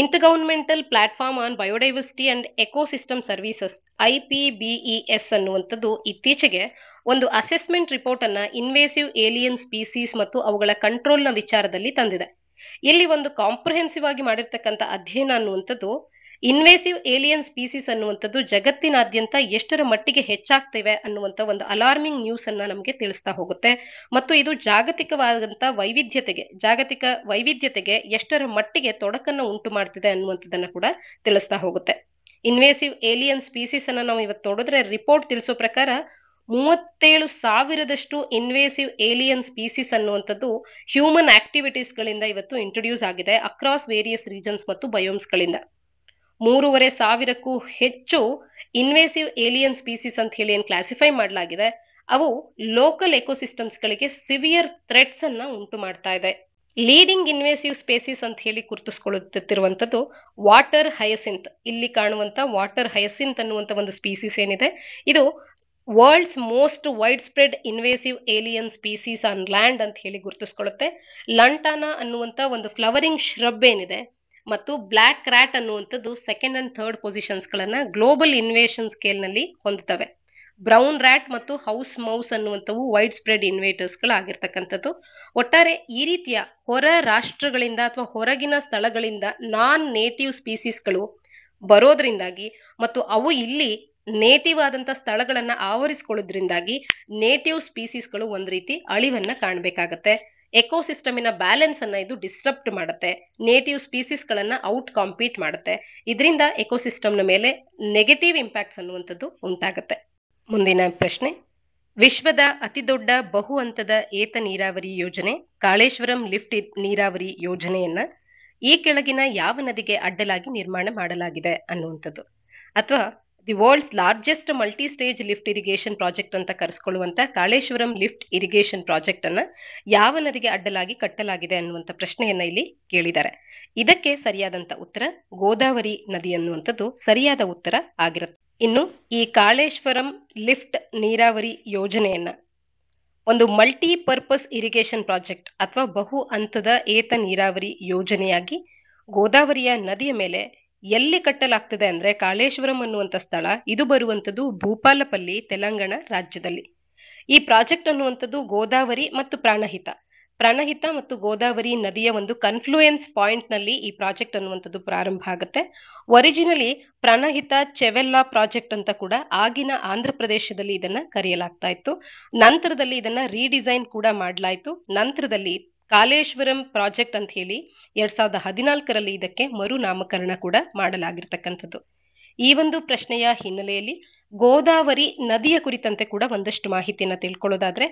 intergovernmental platform on biodiversity and ecosystem services I P BES ಅನ್ನುವಂಥದ್ದು ಇತ್ತೀಚೆಗೆ ಒಂದು ಅಸೆಸ್ಮೆಂಟ್ ರಿಪೋರ್ಟ್ ಅನ್ನ ಇನ್ವೇಸಿವ್ ಏಲಿಯನ್ ಸ್ಪೀಸೀಸ್ ಮತ್ತು ಅವುಗಳ ಕಂಟ್ರೋಲ್ನ ವಿಚಾರದಲ್ಲಿ ತಂದಿದೆ ಇಲ್ಲಿ ಒಂದು ಕಾಂಪ್ರಹೆನ್ಸಿವ್ ಆಗಿ ಮಾಡಿರ್ತಕ್ಕಂಥ ಅಧ್ಯಯನ ಅನ್ನುವಂಥದ್ದು ಇನ್ವೇಸಿವ್ ಏಲಿಯನ್ ಸ್ಪೀಸೀಸ್ ಅನ್ನುವಂಥದ್ದು ಜಗತ್ತಿನಾದ್ಯಂತ ಎಷ್ಟರ ಮಟ್ಟಿಗೆ ಹೆಚ್ಚಾಗ್ತಿವೆ ಅನ್ನುವಂಥ ಒಂದು ಅಲಾರ್ಮಿಂಗ್ ನ್ಯೂಸ್ ಅನ್ನ ನಮಗೆ ತಿಳಿಸ್ತಾ ಹೋಗುತ್ತೆ ಮತ್ತು ಇದು ಜಾಗತಿಕವಾದಂಥ ವೈವಿಧ್ಯತೆಗೆ ಜಾಗತಿಕ ವೈವಿಧ್ಯತೆಗೆ ಎಷ್ಟರ ಮಟ್ಟಿಗೆ ತೊಡಕನ್ನು ಉಂಟು ಮಾಡ್ತಿದೆ ಅನ್ನುವಂಥದ್ದನ್ನು ಕೂಡ ತಿಳಿಸ್ತಾ ಹೋಗುತ್ತೆ ಇನ್ವೇಸಿವ್ ಏಲಿಯನ್ ಸ್ಪೀಸೀಸ್ ಅನ್ನ ನಾವು ಇವತ್ತು ನೋಡಿದ್ರೆ ರಿಪೋರ್ಟ್ ತಿಳಿಸೋ ಪ್ರಕಾರ ಮೂವತ್ತೇಳು ಸಾವಿರದಷ್ಟು ಇನ್ವೇಸಿವ್ ಏಲಿಯನ್ ಸ್ಪೀಸೀಸ್ ಅನ್ನುವಂಥದ್ದು ಹ್ಯೂಮನ್ ಆಕ್ಟಿವಿಟೀಸ್ಗಳಿಂದ ಇವತ್ತು ಇಂಟ್ರೊಡ್ಯೂಸ್ ಆಗಿದೆ ಅಕ್ರಾಸ್ ವೇರಿಯಸ್ ರೀಜನ್ಸ್ ಮತ್ತು ಬಯೋಮ್ಸ್ಗಳಿಂದ ಮೂರುವರೆ ಸಾವಿರಕ್ಕೂ ಹೆಚ್ಚು ಇನ್ವೇಸಿವ್ ಏಲಿಯನ್ ಸ್ಪೀಸೀಸ್ ಅಂತ ಹೇಳಿ ಏನು ಕ್ಲಾಸಿಫೈ ಮಾಡಲಾಗಿದೆ ಅವು ಲೋಕಲ್ ಎಕೋಸಿಸ್ಟಮ್ಸ್ಗಳಿಗೆ ಸಿವಿಯರ್ ಥ್ರೆಟ್ಸ್ ಅನ್ನ ಉಂಟು ಮಾಡ್ತಾ ಇದೆ ಲೀಡಿಂಗ್ ಇನ್ವೇಸಿವ್ ಸ್ಪೇಸಿಸ್ ಅಂತ ಹೇಳಿ ಗುರುತಿಸ್ಕೊಳ್ಳುತ್ತಿರುವಂಥದ್ದು ವಾಟರ್ ಹಯಸಿಂತ್ ಇಲ್ಲಿ ಕಾಣುವಂತ ವಾಟರ್ ಹಯಸಿಂತ್ ಅನ್ನುವಂಥ ಒಂದು ಸ್ಪೀಸೀಸ್ ಏನಿದೆ ಇದು world's most widespread invasive alien species on land ಅಂತ ಹೇಳಿ ಗುರುತಿಸ್ಕೊಳ್ಳುತ್ತೆ ಲಂಟಾನಾ ಅನ್ನುವಂಥ ಒಂದು ಫ್ಲವರಿಂಗ್ ಶ್ರಬ್ ಏನಿದೆ ಮತ್ತು ಬ್ಲ್ಯಾಕ್ ರಾಟ್ ಅನ್ನುವಂಥದ್ದು ಸೆಕೆಂಡ್ ಅಂಡ್ ಥರ್ಡ್ ಪೊಸಿಷನ್ಸ್ಗಳನ್ನ ಗ್ಲೋಬಲ್ ಇನ್ವೇಷನ್ ಸ್ಕೇಲ್ನಲ್ಲಿ ಹೊಂದುತ್ತವೆ ಬ್ರೌನ್ ರ್ಯಾಟ್ ಮತ್ತು ಹೌಸ್ ಮೌಸ್ ಅನ್ನುವಂಥವು ವೈಡ್ ಸ್ಪ್ರೆಡ್ ಇನ್ವೇಟರ್ಸ್ಗಳಾಗಿರ್ತಕ್ಕಂಥದ್ದು ಒಟ್ಟಾರೆ ಈ ರೀತಿಯ ಹೊರ ರಾಷ್ಟ್ರಗಳಿಂದ ಅಥವಾ ಹೊರಗಿನ ಸ್ಥಳಗಳಿಂದ ನಾನ್ ನೇಟಿವ್ ಸ್ಪೀಸೀಸ್ಗಳು ಬರೋದ್ರಿಂದಾಗಿ ಮತ್ತು ಅವು ಇಲ್ಲಿ ನೇಟಿವ್ ಆದಂಥ ಸ್ಥಳಗಳನ್ನು ಆವರಿಸ್ಕೊಳ್ಳೋದ್ರಿಂದಾಗಿ ನೇಟಿವ್ ಸ್ಪೀಸೀಸ್ಗಳು ಒಂದು ರೀತಿ ಅಳಿವನ್ನು ಕಾಣಬೇಕಾಗತ್ತೆ ಎಕೋಸಿಸ್ಟಮಿನ ಬ್ಯಾಲೆನ್ಸ್ ಅನ್ನ ಇದು ಡಿಸ್ಟರ್ಬ್ ಮಾಡುತ್ತೆ ನೇಟಿವ್ ಸ್ಪೀಸೀಸ್ ಔಟ್ ಕಾಂಪೀಟ್ ಮಾಡುತ್ತೆ ಇದರಿಂದ ಎಕೋಸಿಸ್ಟಮ್ನ ಮೇಲೆ ನೆಗೆಟಿವ್ ಇಂಪ್ಯಾಕ್ಟ್ಸ್ ಅನ್ನುವಂಥದ್ದು ಉಂಟಾಗುತ್ತೆ ಮುಂದಿನ ಪ್ರಶ್ನೆ ವಿಶ್ವದ ದೊಡ್ಡ ಬಹು ಹಂತದ ಏತ ನೀರಾವರಿ ಯೋಜನೆ ಕಾಳೇಶ್ವರಂ ಲಿಫ್ಟ್ ನೀರಾವರಿ ಯೋಜನೆಯನ್ನ ಈ ಕೆಳಗಿನ ಯಾವ ನದಿಗೆ ಅಡ್ಡಲಾಗಿ ನಿರ್ಮಾಣ ಮಾಡಲಾಗಿದೆ ಅನ್ನುವಂಥದ್ದು ಅಥವಾ the world's largest multi stage lift irrigation project ಅಂತ ಕರೆಸ್ಕೊಳ್ಳುವಂಥ ಕಾಳೇಶ್ವರಂ ಲಿಫ್ಟ್ ಇರಿಗೇಷನ್ ಪ್ರಾಜೆಕ್ಟ್ ಅನ್ನ ಯಾವ ನದಿಗೆ ಅಡ್ಡಲಾಗಿ ಕಟ್ಟಲಾಗಿದೆ ಅನ್ನುವಂಥ ಪ್ರಶ್ನೆಯನ್ನ ಇಲ್ಲಿ ಕೇಳಿದ್ದಾರೆ ಇದಕ್ಕೆ ಸರಿಯಾದಂತ ಉತ್ತರ ಗೋದಾವರಿ ನದಿ ಅನ್ನುವಂಥದ್ದು ಸರಿಯಾದ ಉತ್ತರ ಆಗಿರುತ್ತೆ ಇನ್ನು ಈ ಕಾಳೇಶ್ವರಂ ಲಿಫ್ಟ್ ನೀರಾವರಿ ಯೋಜನೆಯನ್ನ ಒಂದು ಮಲ್ಟಿ ಪರ್ಪಸ್ ಇರಿಗೇಷನ್ ಪ್ರಾಜೆಕ್ಟ್ ಅಥವಾ ಬಹು ಹಂತದ ಏತ ನೀರಾವರಿ ಯೋಜನೆಯಾಗಿ ಗೋದಾವರಿಯ ನದಿಯ ಮೇಲೆ ಎಲ್ಲಿ ಕಟ್ಟಲಾಗ್ತದೆ ಅಂದ್ರೆ ಕಾಳೇಶ್ವರಂ ಅನ್ನುವಂಥ ಸ್ಥಳ ಇದು ಬರುವಂಥದ್ದು ಭೂಪಾಲಪಲ್ಲಿ ತೆಲಂಗಾಣ ರಾಜ್ಯದಲ್ಲಿ ಈ ಪ್ರಾಜೆಕ್ಟ್ ಅನ್ನುವಂಥದ್ದು ಗೋದಾವರಿ ಮತ್ತು ಪ್ರಾಣಹಿತ ಪ್ರಾಣಹಿತ ಮತ್ತು ಗೋದಾವರಿ ನದಿಯ ಒಂದು ಕನ್ಫ್ಲೂಯೆನ್ಸ್ ಪಾಯಿಂಟ್ ನಲ್ಲಿ ಈ ಪ್ರಾಜೆಕ್ಟ್ ಅನ್ನುವಂಥದ್ದು ಪ್ರಾರಂಭ ಆಗುತ್ತೆ ಒರಿಜಿನಲಿ ಪ್ರಾಣಹಿತ ಚೆವೆಲ್ಲಾ ಪ್ರಾಜೆಕ್ಟ್ ಅಂತ ಕೂಡ ಆಗಿನ ಆಂಧ್ರ ಪ್ರದೇಶದಲ್ಲಿ ಇದನ್ನ ಕರೆಯಲಾಗ್ತಾ ಇತ್ತು ನಂತರದಲ್ಲಿ ಇದನ್ನ ರೀಡಿಸೈನ್ ಕೂಡ ಮಾಡಲಾಯಿತು ನಂತರದಲ್ಲಿ ಕಾಲೇಶ್ವರಂ ಪ್ರಾಜೆಕ್ಟ್ ಅಂತ ಹೇಳಿ ಎರಡ್ ಸಾವಿರದ ಹದಿನಾಲ್ಕರಲ್ಲಿ ಇದಕ್ಕೆ ಮರು ನಾಮಕರಣ ಕೂಡ ಮಾಡಲಾಗಿರ್ತಕ್ಕಂಥದ್ದು ಈ ಒಂದು ಪ್ರಶ್ನೆಯ ಹಿನ್ನೆಲೆಯಲ್ಲಿ ಗೋದಾವರಿ ನದಿಯ ಕುರಿತಂತೆ ಕೂಡ ಒಂದಷ್ಟು ಮಾಹಿತಿಯನ್ನ ತಿಳ್ಕೊಳ್ಳೋದಾದ್ರೆ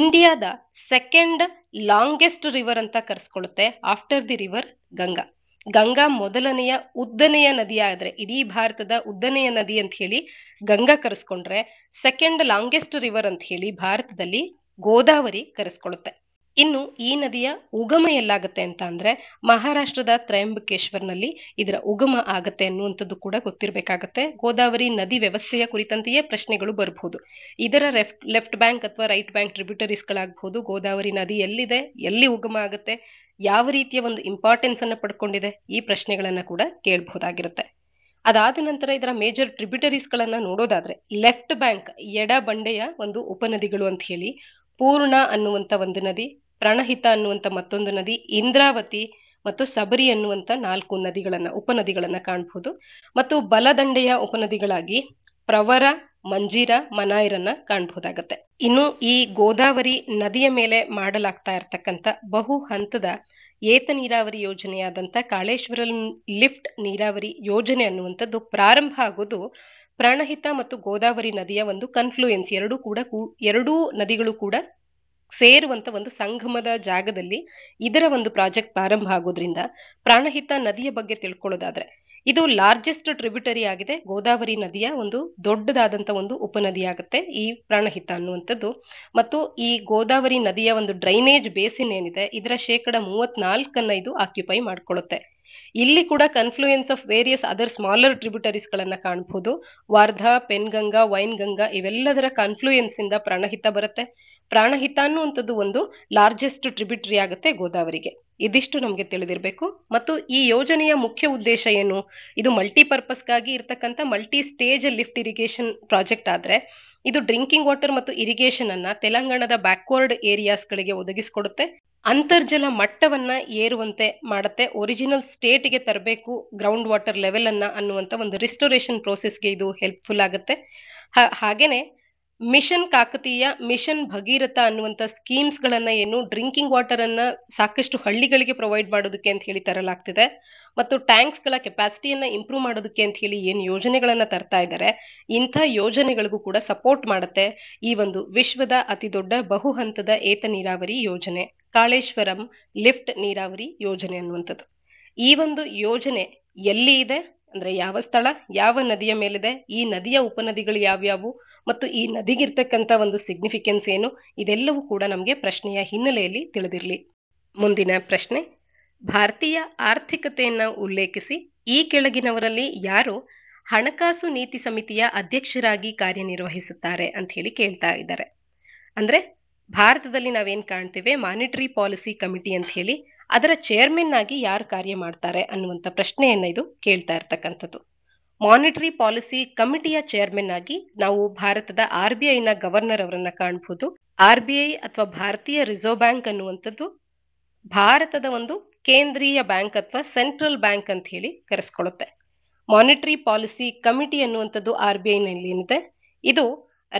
ಇಂಡಿಯಾದ ಸೆಕೆಂಡ್ ಲಾಂಗೆಸ್ಟ್ ರಿವರ್ ಅಂತ ಕರೆಸ್ಕೊಳ್ಳುತ್ತೆ after the river Ganga Ganga ಮೊದಲನೆಯ ಉದ್ದನೆಯ ನದಿಯಾದ್ರೆ ಇಡೀ ಭಾರತದ ಉದ್ದನೆಯ ನದಿ ಅಂತ ಹೇಳಿ ಗಂಗಾ ಕರೆಸ್ಕೊಂಡ್ರೆ ಸೆಕೆಂಡ್ ಲಾಂಗೆಸ್ಟ್ ರಿವರ್ ಅಂತ ಹೇಳಿ ಭಾರತದಲ್ಲಿ ಗೋದಾವರಿ ಕರೆಸ್ಕೊಳ್ಳುತ್ತೆ ಇನ್ನು ಈ ನದಿಯ ಉಗಮ ಎಲ್ಲಾಗತ್ತೆ ಅಂತ ಅಂದ್ರೆ ಮಹಾರಾಷ್ಟ್ರದ ತ್ರಯಂಬಕೇಶ್ವರ್ನಲ್ಲಿ ಇದರ ಉಗಮ ಆಗತ್ತೆ ಅನ್ನುವಂಥದ್ದು ಕೂಡ ಗೊತ್ತಿರಬೇಕಾಗತ್ತೆ ಗೋದಾವರಿ ನದಿ ವ್ಯವಸ್ಥೆಯ ಕುರಿತಂತೆಯೇ ಪ್ರಶ್ನೆಗಳು ಬರಬಹುದು ಇದರ ಲೆಫ್ಟ್ ಲೆಫ್ಟ್ ಬ್ಯಾಂಕ್ ಅಥವಾ ರೈಟ್ ಬ್ಯಾಂಕ್ ಟ್ರಿಬ್ಯೂಟರೀಸ್ ಗಳಾಗಬಹುದು ಗೋದಾವರಿ ನದಿ ಎಲ್ಲಿದೆ ಎಲ್ಲಿ ಉಗಮ ಆಗುತ್ತೆ ಯಾವ ರೀತಿಯ ಒಂದು ಇಂಪಾರ್ಟೆನ್ಸ್ ಅನ್ನ ಪಡ್ಕೊಂಡಿದೆ ಈ ಪ್ರಶ್ನೆಗಳನ್ನ ಕೂಡ ಕೇಳಬಹುದಾಗಿರುತ್ತೆ ಅದಾದ ನಂತರ ಇದರ ಮೇಜರ್ ಟ್ರಿಬ್ಯೂಟರೀಸ್ ಗಳನ್ನ ನೋಡೋದಾದ್ರೆ ಲೆಫ್ಟ್ ಬ್ಯಾಂಕ್ ಎಡ ಬಂಡೆಯ ಒಂದು ಉಪನದಿಗಳು ಅಂತ ಹೇಳಿ ಪೂರ್ಣ ಅನ್ನುವಂಥ ಒಂದು ನದಿ ಪ್ರಾಣಹಿತ ಅನ್ನುವಂಥ ಮತ್ತೊಂದು ನದಿ ಇಂದ್ರಾವತಿ ಮತ್ತು ಸಬರಿ ಅನ್ನುವಂಥ ನಾಲ್ಕು ನದಿಗಳನ್ನ ಉಪನದಿಗಳನ್ನ ಕಾಣಬಹುದು ಮತ್ತು ಬಲದಂಡೆಯ ಉಪನದಿಗಳಾಗಿ ಪ್ರವರ ಮಂಜೀರ ಮನಾಯರನ್ನ ಕಾಣಬಹುದಾಗತ್ತೆ ಇನ್ನು ಈ ಗೋದಾವರಿ ನದಿಯ ಮೇಲೆ ಮಾಡಲಾಗ್ತಾ ಇರ್ತಕ್ಕಂಥ ಬಹು ಹಂತದ ಏತ ನೀರಾವರಿ ಯೋಜನೆಯಾದಂತ ಕಾಳೇಶ್ವರ ಲಿಫ್ಟ್ ನೀರಾವರಿ ಯೋಜನೆ ಅನ್ನುವಂಥದ್ದು ಪ್ರಾರಂಭ ಆಗೋದು ಪ್ರಾಣಹಿತ ಮತ್ತು ಗೋದಾವರಿ ನದಿಯ ಒಂದು ಕನ್ಫ್ಲೂಯೆನ್ಸ್ ಎರಡೂ ಕೂಡ ಎರಡೂ ನದಿಗಳು ಕೂಡ ಸೇರುವಂತ ಒಂದು ಸಂಗಮದ ಜಾಗದಲ್ಲಿ ಇದರ ಒಂದು ಪ್ರಾಜೆಕ್ಟ್ ಪ್ರಾರಂಭ ಆಗೋದ್ರಿಂದ ಪ್ರಾಣಹಿತ ನದಿಯ ಬಗ್ಗೆ ತಿಳ್ಕೊಳ್ಳೋದಾದ್ರೆ ಇದು ಲಾರ್ಜೆಸ್ಟ್ ಟ್ರಿಬ್ಯೂಟರಿ ಆಗಿದೆ ಗೋದಾವರಿ ನದಿಯ ಒಂದು ದೊಡ್ಡದಾದಂತ ಒಂದು ಉಪನದಿ ಆಗುತ್ತೆ ಈ ಪ್ರಾಣಹಿತ ಅನ್ನುವಂಥದ್ದು ಮತ್ತು ಈ ಗೋದಾವರಿ ನದಿಯ ಒಂದು ಡ್ರೈನೇಜ್ ಬೇಸಿನ್ ಏನಿದೆ ಇದರ ಶೇಕಡ ಮೂವತ್ನಾಲ್ಕನ್ನ ಇದು ಆಕ್ಯುಪೈ ಮಾಡ್ಕೊಳ್ಳುತ್ತೆ ಇಲ್ಲಿ ಕೂಡ confluence of various other smaller tributaries ಗಳನ್ನ ಕಾಣಬಹುದು ವಾರ್ಧಾ ಪೆನ್ಗಂಗಾ ವೈನ್ ಗಂಗಾ ಇವೆಲ್ಲದರ ಕನ್ಫ್ಲೂಯೆನ್ಸ್ ಇಂದ ಪ್ರಾಣಹಿತ ಬರುತ್ತೆ ಪ್ರಾಣಹಿತ ಅನ್ನುವಂಥದ್ದು ಒಂದು ಲಾರ್ಜೆಸ್ಟ್ ಟ್ರಿಬ್ಯೂಟರಿ ಆಗುತ್ತೆ ಗೋದಾವರಿಗೆ ಇದಿಷ್ಟು ನಮಗೆ ತಿಳಿದಿರಬೇಕು ಮತ್ತು ಈ ಯೋಜನೆಯ ಮುಖ್ಯ ಉದ್ದೇಶ ಏನು ಇದು ಮಲ್ಟಿಪರ್ಪಸ್ಗಾಗಿ ಇರ್ತಕ್ಕಂಥ multi stage lift irrigation project ಆದ್ರೆ ಇದು ಡ್ರಿಂಕಿಂಗ್ ವಾಟರ್ ಮತ್ತು ಇರಿಗೇಷನ್ ಅನ್ನ ತೆಲಂಗಾಣದ ಬ್ಯಾಕ್ವರ್ಡ್ ಏರಿಯಾಸ್ಗಳಿಗೆ ಒದಗಿಸಿಕೊಡುತ್ತೆ ಅಂತರ್ಜಲ ಮಟ್ಟವನ್ನ ಏರುವಂತೆ ಮಾಡುತ್ತೆ ಒರಿಜಿನಲ್ ಸ್ಟೇಟಿಗೆ ತರಬೇಕು ಗ್ರೌಂಡ್ ವಾಟರ್ ಲೆವೆಲ್ ಅನ್ನ ಅನ್ನುವಂಥ ಒಂದು ರಿಸ್ಟೋರೇಷನ್ ಪ್ರೋಸೆಸ್ಗೆ ಇದು ಹೆಲ್ಪ್ಫುಲ್ ಆಗುತ್ತೆ ಹಾಗೇನೆ ಮಿಷನ್ ಕಾಕತೀಯ ಮಿಷನ್ ಭಗೀರಥ ಅನ್ನುವಂಥ ಸ್ಕೀಮ್ಸ್ ಗಳನ್ನ ಏನು ಡ್ರಿಂಕಿಂಗ್ ವಾಟರ್ ಅನ್ನ ಸಾಕಷ್ಟು ಹಳ್ಳಿಗಳಿಗೆ ಪ್ರೊವೈಡ್ ಮಾಡೋದಕ್ಕೆ ಅಂತ ಹೇಳಿ ತರಲಾಗ್ತಿದೆ ಮತ್ತು ಟ್ಯಾಂಕ್ಸ್ ಗಳ ಕೆಪಾಸಿಟಿಯನ್ನ ಇಂಪ್ರೂವ್ ಮಾಡೋದಕ್ಕೆ ಅಂತ ಹೇಳಿ ಏನು ಯೋಜನೆಗಳನ್ನ ತರ್ತಾ ಇದ್ದಾರೆ ಇಂಥ ಯೋಜನೆಗಳಿಗೂ ಕೂಡ ಸಪೋರ್ಟ್ ಮಾಡುತ್ತೆ ಈ ಒಂದು ವಿಶ್ವದ ಅತಿ ದೊಡ್ಡ ಬಹು ಹಂತದ ಏತ ನೀರಾವರಿ ಯೋಜನೆ ಕಾಳೇಶ್ವರಂ ಲಿಫ್ಟ್ ನೀರಾವರಿ ಯೋಜನೆ ಅನ್ನುವಂಥದ್ದು ಈ ಒಂದು ಯೋಜನೆ ಎಲ್ಲಿ ಇದೆ ಅಂದ್ರೆ ಯಾವ ಸ್ಥಳ ಯಾವ ನದಿಯ ಮೇಲಿದೆ ಈ ನದಿಯ ಉಪನದಿಗಳು ಯಾವ್ಯಾವು ಮತ್ತು ಈ ನದಿಗಿರ್ತಕ್ಕಂಥ ಒಂದು ಸಿಗ್ನಿಫಿಕೆನ್ಸ್ ಏನು ಇದೆಲ್ಲವೂ ಕೂಡ ನಮಗೆ ಪ್ರಶ್ನೆಯ ಹಿನ್ನೆಲೆಯಲ್ಲಿ ತಿಳಿದಿರಲಿ ಮುಂದಿನ ಪ್ರಶ್ನೆ ಭಾರತೀಯ ಆರ್ಥಿಕತೆಯನ್ನು ಉಲ್ಲೇಖಿಸಿ ಈ ಕೆಳಗಿನವರಲ್ಲಿ ಯಾರು ಹಣಕಾಸು ನೀತಿ ಸಮಿತಿಯ ಅಧ್ಯಕ್ಷರಾಗಿ ಕಾರ್ಯನಿರ್ವಹಿಸುತ್ತಾರೆ ಅಂತ ಹೇಳಿ ಕೇಳ್ತಾ ಇದ್ದಾರೆ ಅಂದ್ರೆ ಭಾರತದಲ್ಲಿ ನಾವೇನ್ ಕಾಣ್ತೇವೆ ಮಾನಿಟರಿ ಪಾಲಿಸಿ ಕಮಿಟಿ ಅಂತ ಹೇಳಿ ಅದರ ಚೇರ್ಮನ್ ಆಗಿ ಯಾರು ಕಾರ್ಯ ಮಾಡ್ತಾರೆ ಅನ್ನುವಂಥ ಪ್ರಶ್ನೆಯನ್ನು ಇದು ಕೇಳ್ತಾ ಇರ್ತಕ್ಕಂಥದ್ದು ಮಾನಿಟರಿ ಪಾಲಿಸಿ ಕಮಿಟಿಯ ಚೇರ್ಮನ್ ಆಗಿ ನಾವು ಭಾರತದ ಆರ್ ಬಿ ಐನ ಗವರ್ನರ್ ಅವರನ್ನ ಕಾಣಬಹುದು ಆರ್ ಬಿ ಐ ಅಥವಾ ಭಾರತೀಯ ರಿಸರ್ವ್ ಬ್ಯಾಂಕ್ ಅನ್ನುವಂಥದ್ದು ಭಾರತದ ಒಂದು ಕೇಂದ್ರೀಯ ಬ್ಯಾಂಕ್ ಅಥವಾ ಸೆಂಟ್ರಲ್ ಬ್ಯಾಂಕ್ ಅಂತ ಹೇಳಿ ಕರೆಸ್ಕೊಳ್ಳುತ್ತೆ ಮಾನಿಟರಿ ಪಾಲಿಸಿ ಕಮಿಟಿ ಅನ್ನುವಂಥದ್ದು ಆರ್ ಬಿ ಐನಲ್ಲಿ ಏನಿದೆ ಇದು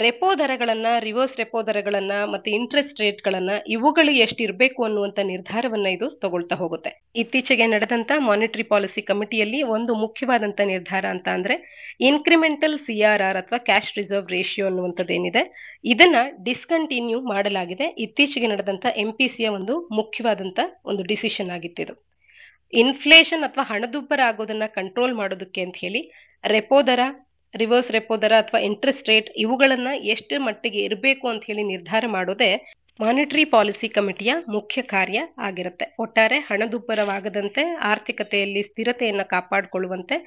ರೆಪೋ ದರಗಳನ್ನ ರಿವರ್ಸ್ ರೆಪೋ ದರಗಳನ್ನ ಮತ್ತು ಇಂಟ್ರೆಸ್ಟ್ ರೇಟ್ಗಳನ್ನ ಇವುಗಳು ಎಷ್ಟಿರಬೇಕು ಅನ್ನುವಂತ ನಿರ್ಧಾರವನ್ನ ಇದು ತಗೊಳ್ತಾ ಹೋಗುತ್ತೆ ಇತ್ತೀಚೆಗೆ ನಡೆದಂತ ಮಾನಿಟರಿ ಪಾಲಿಸಿ ಕಮಿಟಿಯಲ್ಲಿ ಒಂದು ಮುಖ್ಯವಾದಂತ ನಿರ್ಧಾರ ಅಂತ ಅಂದ್ರೆ ಇನ್ಕ್ರಿಮೆಂಟಲ್ ಸಿ ಆರ್ ಅಥವಾ ಕ್ಯಾಶ್ ರಿಸರ್ವ್ ರೇಷಿಯೋ ಅನ್ನುವಂಥದ್ದೇನಿದೆ ಇದನ್ನ ಡಿಸ್ಕಂಟಿನ್ಯೂ ಮಾಡಲಾಗಿದೆ ಇತ್ತೀಚೆಗೆ ನಡೆದಂತ ಎಂ ಪಿ ಸಿಯ ಒಂದು ಮುಖ್ಯವಾದಂತ ಒಂದು ಡಿಸಿಷನ್ ಇದು ಇನ್ಫ್ಲೇಷನ್ ಅಥವಾ ಹಣದುಬ್ಬರ ಆಗೋದನ್ನ ಕಂಟ್ರೋಲ್ ಮಾಡೋದಕ್ಕೆ ಅಂತ ಹೇಳಿ ರೆಪೋ ದರ ರಿವರ್ಸ್ ರೆಪೋ ದರ ಅಥವಾ ಇಂಟ್ರೆಸ್ಟ್ ರೇಟ್ ಇವುಗಳನ್ನ ಎಷ್ಟು ಮಟ್ಟಿಗೆ ಇರಬೇಕು ಅಂತ ಹೇಳಿ ನಿರ್ಧಾರ ಮಾಡೋದೇ ಮಾನಿಟರಿ ಪಾಲಿಸಿ ಕಮಿಟಿಯ ಮುಖ್ಯ ಕಾರ್ಯ ಆಗಿರುತ್ತೆ ಒಟ್ಟಾರೆ ಹಣದುಬ್ಬರವಾಗದಂತೆ ಆರ್ಥಿಕತೆಯಲ್ಲಿ ಸ್ಥಿರತೆಯನ್ನು ಕಾಪಾಡಿಕೊಳ್ಳುವಂತೆ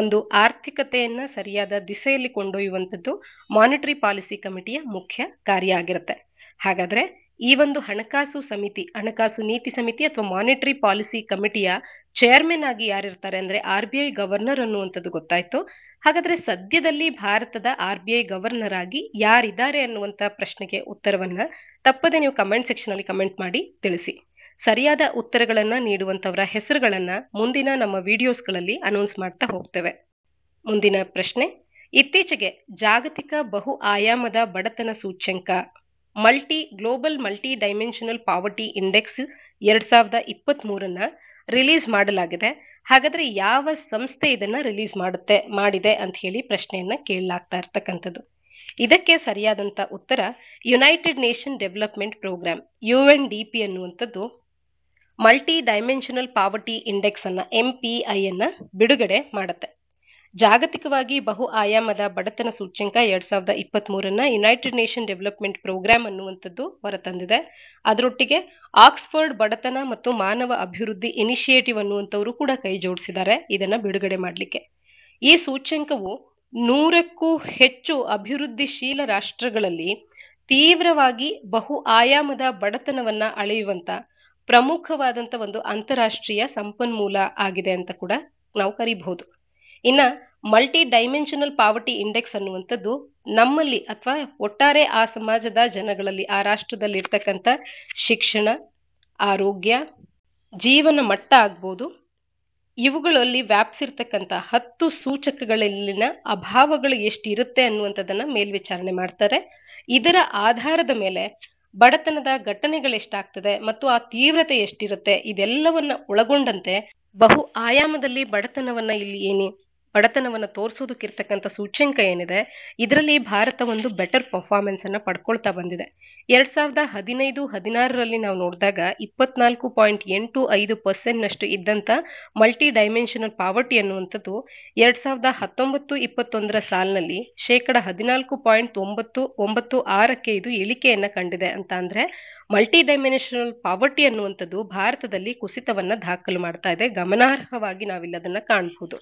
ಒಂದು ಆರ್ಥಿಕತೆಯನ್ನ ಸರಿಯಾದ ದಿಸೆಯಲ್ಲಿ ಕೊಂಡೊಯ್ಯುವಂಥದ್ದು ಮಾನಿಟರಿ ಪಾಲಿಸಿ ಕಮಿಟಿಯ ಮುಖ್ಯ ಕಾರ್ಯ ಆಗಿರುತ್ತೆ ಹಾಗಾದ್ರೆ ಈ ಒಂದು ಹಣಕಾಸು ಸಮಿತಿ ಹಣಕಾಸು ನೀತಿ ಸಮಿತಿ ಅಥವಾ ಮಾನಿಟರಿ ಪಾಲಿಸಿ ಕಮಿಟಿಯ ಚೇರ್ಮನ್ ಆಗಿ ಯಾರಿರ್ತಾರೆ ಅಂದ್ರೆ ಆರ್ ಬಿ ಐ ಗವರ್ನರ್ ಅನ್ನುವಂಥದ್ದು ಗೊತ್ತಾಯ್ತು ಹಾಗಾದ್ರೆ ಸದ್ಯದಲ್ಲಿ ಭಾರತದ ಆರ್ ಬಿ ಐ ಗವರ್ನರ್ ಆಗಿ ಯಾರಿದ್ದಾರೆ ಅನ್ನುವಂತ ಪ್ರಶ್ನೆಗೆ ಉತ್ತರವನ್ನ ತಪ್ಪದೆ ನೀವು ಕಮೆಂಟ್ ಸೆಕ್ಷನ್ ಅಲ್ಲಿ ಕಮೆಂಟ್ ಮಾಡಿ ತಿಳಿಸಿ ಸರಿಯಾದ ಉತ್ತರಗಳನ್ನ ನೀಡುವಂತವರ ಹೆಸರುಗಳನ್ನ ಮುಂದಿನ ನಮ್ಮ ವಿಡಿಯೋಸ್ಗಳಲ್ಲಿ ಅನೌನ್ಸ್ ಮಾಡ್ತಾ ಹೋಗ್ತೇವೆ ಮುಂದಿನ ಪ್ರಶ್ನೆ ಇತ್ತೀಚೆಗೆ ಜಾಗತಿಕ ಬಹು ಆಯಾಮದ ಬಡತನ ಸೂಚ್ಯಂಕ multi global multi dimensional poverty index ಎರಡ್ ಸಾವಿರದ ಇಪ್ಪತ್ತ್ ಮೂರನ್ನ ರಿಲೀಸ್ ಮಾಡಲಾಗಿದೆ ಹಾಗಾದ್ರೆ ಯಾವ ಸಂಸ್ಥೆ ಇದನ್ನ ರಿಲೀಸ್ ಮಾಡುತ್ತೆ ಮಾಡಿದೆ ಅಂತ ಹೇಳಿ ಪ್ರಶ್ನೆಯನ್ನ ಕೇಳಲಾಗ್ತಾ ಇರ್ತಕ್ಕಂಥದ್ದು ಇದಕ್ಕೆ ಸರಿಯಾದಂತ ಉತ್ತರ United Nation development programme U N D P ಅನ್ನುವಂಥದ್ದು ಮಲ್ಟಿ ಡೈಮೆನ್ಷನಲ್ ಪಾವರ್ಟಿ ಇಂಡೆಕ್ಸ್ ಅನ್ನ ಎಂ ಪಿ ಐ ಅನ್ನ ಬಿಡುಗಡೆ ಮಾಡುತ್ತೆ ಜಾಗತಿಕವಾಗಿ ಬಹು ಆಯಾಮದ ಬಡತನ ಸೂಚ್ಯಂಕ ಎರಡ್ ಸಾವಿರದ ಇಪ್ಪತ್ತ್ ಮೂರನ್ನ ಯುನೈಟೆಡ್ ನೇಷನ್ ಡೆವಲಪ್ಮೆಂಟ್ ಪ್ರೋಗ್ರಾಂ ಅನ್ನುವಂಥದ್ದು ಹೊರತಂದಿದೆ ಅದರೊಟ್ಟಿಗೆ ಆಕ್ಸ್ಫರ್ಡ್ ಬಡತನ ಮತ್ತು ಮಾನವ ಅಭಿವೃದ್ಧಿ ಇನಿಷಿಯೇಟಿವ್ ಅನ್ನುವಂಥವರು ಕೂಡ ಕೈ ಜೋಡಿಸಿದ್ದಾರೆ ಇದನ್ನ ಬಿಡುಗಡೆ ಮಾಡಲಿಕ್ಕೆ ಈ ಸೂಚ್ಯಂಕವು ನೂರಕ್ಕೂ ಹೆಚ್ಚು ಅಭಿವೃದ್ಧಿಶೀಲ ರಾಷ್ಟ್ರಗಳಲ್ಲಿ ತೀವ್ರವಾಗಿ ಬಹು ಆಯಾಮದ ಬಡತನವನ್ನ ಅಳೆಯುವಂತ ಪ್ರಮುಖವಾದಂತ ಒಂದು ಅಂತಾರಾಷ್ಟ್ರೀಯ ಸಂಪನ್ಮೂಲ ಆಗಿದೆ ಅಂತ ಕೂಡ ನಾವು ಕರಿಬಹುದು ಇನ್ನ ಮಲ್ಟಿ ಡೈಮೆನ್ಷನಲ್ ಪಾವರ್ಟಿ ಇಂಡೆಕ್ಸ್ ಅನ್ನುವಂಥದ್ದು ನಮ್ಮಲ್ಲಿ ಅಥವಾ ಒಟ್ಟಾರೆ ಆ ಸಮಾಜದ ಜನಗಳಲ್ಲಿ ಆ ರಾಷ್ಟ್ರದಲ್ಲಿ ಇರ್ತಕ್ಕಂಥ ಶಿಕ್ಷಣ ಆರೋಗ್ಯ ಜೀವನ ಮಟ್ಟ ಆಗ್ಬೋದು ಇವುಗಳಲ್ಲಿ ವ್ಯಾಪ್ಸಿರ್ತಕ್ಕಂಥ ಹತ್ತು ಸೂಚಕಗಳಲ್ಲಿನ ಅಭಾವಗಳು ಎಷ್ಟಿರುತ್ತೆ ಅನ್ನುವಂಥದ್ದನ್ನ ಮೇಲ್ವಿಚಾರಣೆ ಮಾಡ್ತಾರೆ ಇದರ ಆಧಾರದ ಮೇಲೆ ಬಡತನದ ಘಟನೆಗಳು ಎಷ್ಟಾಗ್ತದೆ ಮತ್ತು ಆ ತೀವ್ರತೆ ಎಷ್ಟಿರುತ್ತೆ ಇದೆಲ್ಲವನ್ನ ಒಳಗೊಂಡಂತೆ ಬಹು ಆಯಾಮದಲ್ಲಿ ಬಡತನವನ್ನ ಇಲ್ಲಿ ಏನಿ ಬಡತನವನ್ನು ತೋರಿಸೋದಕ್ಕಿರ್ತಕ್ಕಂಥ ಸೂಚ್ಯಂಕ ಏನಿದೆ ಇದರಲ್ಲಿ ಭಾರತ ಒಂದು ಬೆಟರ್ ಪರ್ಫಾರ್ಮೆನ್ಸ್ ಅನ್ನ ಪಡ್ಕೊಳ್ತಾ ಬಂದಿದೆ ಎರಡ್ ಸಾವಿರದ ಹದಿನೈದು ಹದಿನಾರರಲ್ಲಿ ನಾವು ನೋಡಿದಾಗ ಇಪ್ಪತ್ನಾಲ್ಕು ಪಾಯಿಂಟ್ ಎಂಟು ಐದು ಪರ್ಸೆಂಟ್ ನಷ್ಟು ಇದ್ದಂತ ಮಲ್ಟಿ ಡೈಮೆನ್ಷನಲ್ ಪಾವರ್ಟಿ ಅನ್ನುವಂಥದ್ದು ಎರಡ್ ಸಾವಿರದ ಹತ್ತೊಂಬತ್ತು ಇಪ್ಪತ್ತೊಂದರ ಸಾಲಿನಲ್ಲಿ ಶೇಕಡ ಹದಿನಾಲ್ಕು ಪಾಯಿಂಟ್ ಒಂಬತ್ತು ಒಂಬತ್ತು ಆರಕ್ಕೆ ಇದು ಇಳಿಕೆಯನ್ನ ಕಂಡಿದೆ ಅಂತ ಅಂದ್ರೆ ಮಲ್ಟಿ ಡೈಮೆನ್ಷನಲ್ ಪಾವರ್ಟಿ ಅನ್ನುವಂಥದ್ದು ಭಾರತದಲ್ಲಿ ಕುಸಿತವನ್ನ ದಾಖಲು ಮಾಡ್ತಾ ಇದೆ ಗಮನಾರ್ಹವಾಗಿ ಅದನ್ನ ಕಾಣಬಹುದು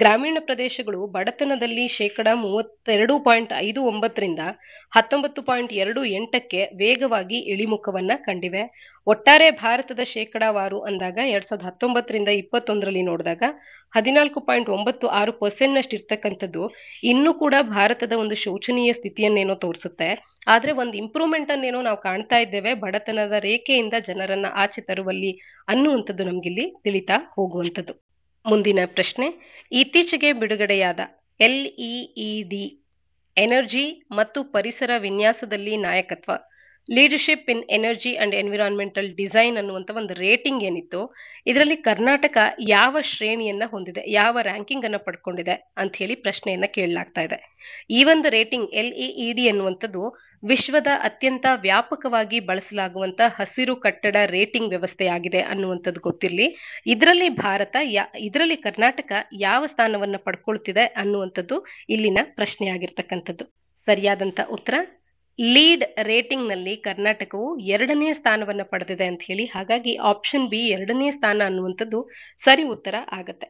ಗ್ರಾಮೀಣ ಪ್ರದೇಶಗಳು ಬಡತನದಲ್ಲಿ ಶೇಕಡ ಮೂವತ್ತೆರಡು ಪಾಯಿಂಟ್ ಐದು ಒಂಬತ್ತರಿಂದ ಹತ್ತೊಂಬತ್ತು ಪಾಯಿಂಟ್ ಎರಡು ಎಂಟಕ್ಕೆ ವೇಗವಾಗಿ ಇಳಿಮುಖವನ್ನ ಕಂಡಿವೆ ಒಟ್ಟಾರೆ ಭಾರತದ ಶೇಕಡಾವಾರು ಅಂದಾಗ ಎರಡ್ ಸಾವಿರದ ಹತ್ತೊಂಬತ್ತರಿಂದ ಇಪ್ಪತ್ತೊಂದರಲ್ಲಿ ನೋಡಿದಾಗ ಹದಿನಾಲ್ಕು ಪಾಯಿಂಟ್ ಒಂಬತ್ತು ಆರು ಪರ್ಸೆಂಟ್ ನಷ್ಟು ಇರ್ತಕ್ಕಂಥದ್ದು ಇನ್ನೂ ಕೂಡ ಭಾರತದ ಒಂದು ಶೋಚನೀಯ ಸ್ಥಿತಿಯನ್ನೇನೋ ತೋರಿಸುತ್ತೆ ಆದ್ರೆ ಒಂದು ಇಂಪ್ರೂವ್ಮೆಂಟ್ ಅನ್ನೇನೋ ನಾವು ಕಾಣ್ತಾ ಇದ್ದೇವೆ ಬಡತನದ ರೇಖೆಯಿಂದ ಜನರನ್ನ ಆಚೆ ತರುವಲ್ಲಿ ಅನ್ನುವಂಥದ್ದು ನಮ್ಗಿಲ್ಲಿ ತಿಳಿತಾ ಹೋಗುವಂಥದ್ದು ಮುಂದಿನ ಪ್ರಶ್ನೆ ಇತ್ತೀಚೆಗೆ ಬಿಡುಗಡೆಯಾದ ಎಲ್ಇಇಡಿ ಎನರ್ಜಿ ಮತ್ತು ಪರಿಸರ ವಿನ್ಯಾಸದಲ್ಲಿ ನಾಯಕತ್ವ leadership in energy and environmental design ಅನ್ನುವಂಥ ಒಂದು ರೇಟಿಂಗ್ ಏನಿತ್ತು ಇದರಲ್ಲಿ ಕರ್ನಾಟಕ ಯಾವ ಶ್ರೇಣಿಯನ್ನ ಹೊಂದಿದೆ ಯಾವ ರ್ಯಾಂಕಿಂಗ್ ಅನ್ನ ಪಡ್ಕೊಂಡಿದೆ ಅಂತ ಹೇಳಿ ಪ್ರಶ್ನೆಯನ್ನ ಕೇಳಲಾಗ್ತಾ ಇದೆ ಈ ಒಂದು ರೇಟಿಂಗ್ ಎಲ್ ಡಿ ಅನ್ನುವಂಥದ್ದು ವಿಶ್ವದ ಅತ್ಯಂತ ವ್ಯಾಪಕವಾಗಿ ಬಳಸಲಾಗುವಂತ ಹಸಿರು ಕಟ್ಟಡ ರೇಟಿಂಗ್ ವ್ಯವಸ್ಥೆಯಾಗಿದೆ ಅನ್ನುವಂಥದ್ದು ಗೊತ್ತಿರಲಿ ಇದರಲ್ಲಿ ಭಾರತ ಯಾ ಇದರಲ್ಲಿ ಕರ್ನಾಟಕ ಯಾವ ಸ್ಥಾನವನ್ನ ಪಡ್ಕೊಳ್ತಿದೆ ಅನ್ನುವಂಥದ್ದು ಇಲ್ಲಿನ ಪ್ರಶ್ನೆಯಾಗಿರ್ತಕ್ಕಂಥದ್ದು ಸರಿಯಾದಂತ ಉತ್ತರ ಲೀಡ್ ರೇಟಿಂಗ್ ನಲ್ಲಿ ಕರ್ನಾಟಕವು ಎರಡನೇ ಸ್ಥಾನವನ್ನು ಪಡೆದಿದೆ ಅಂತ ಹೇಳಿ ಹಾಗಾಗಿ ಆಪ್ಷನ್ ಬಿ ಎರಡನೇ ಸ್ಥಾನ ಅನ್ನುವಂಥದ್ದು ಸರಿ ಉತ್ತರ ಆಗತ್ತೆ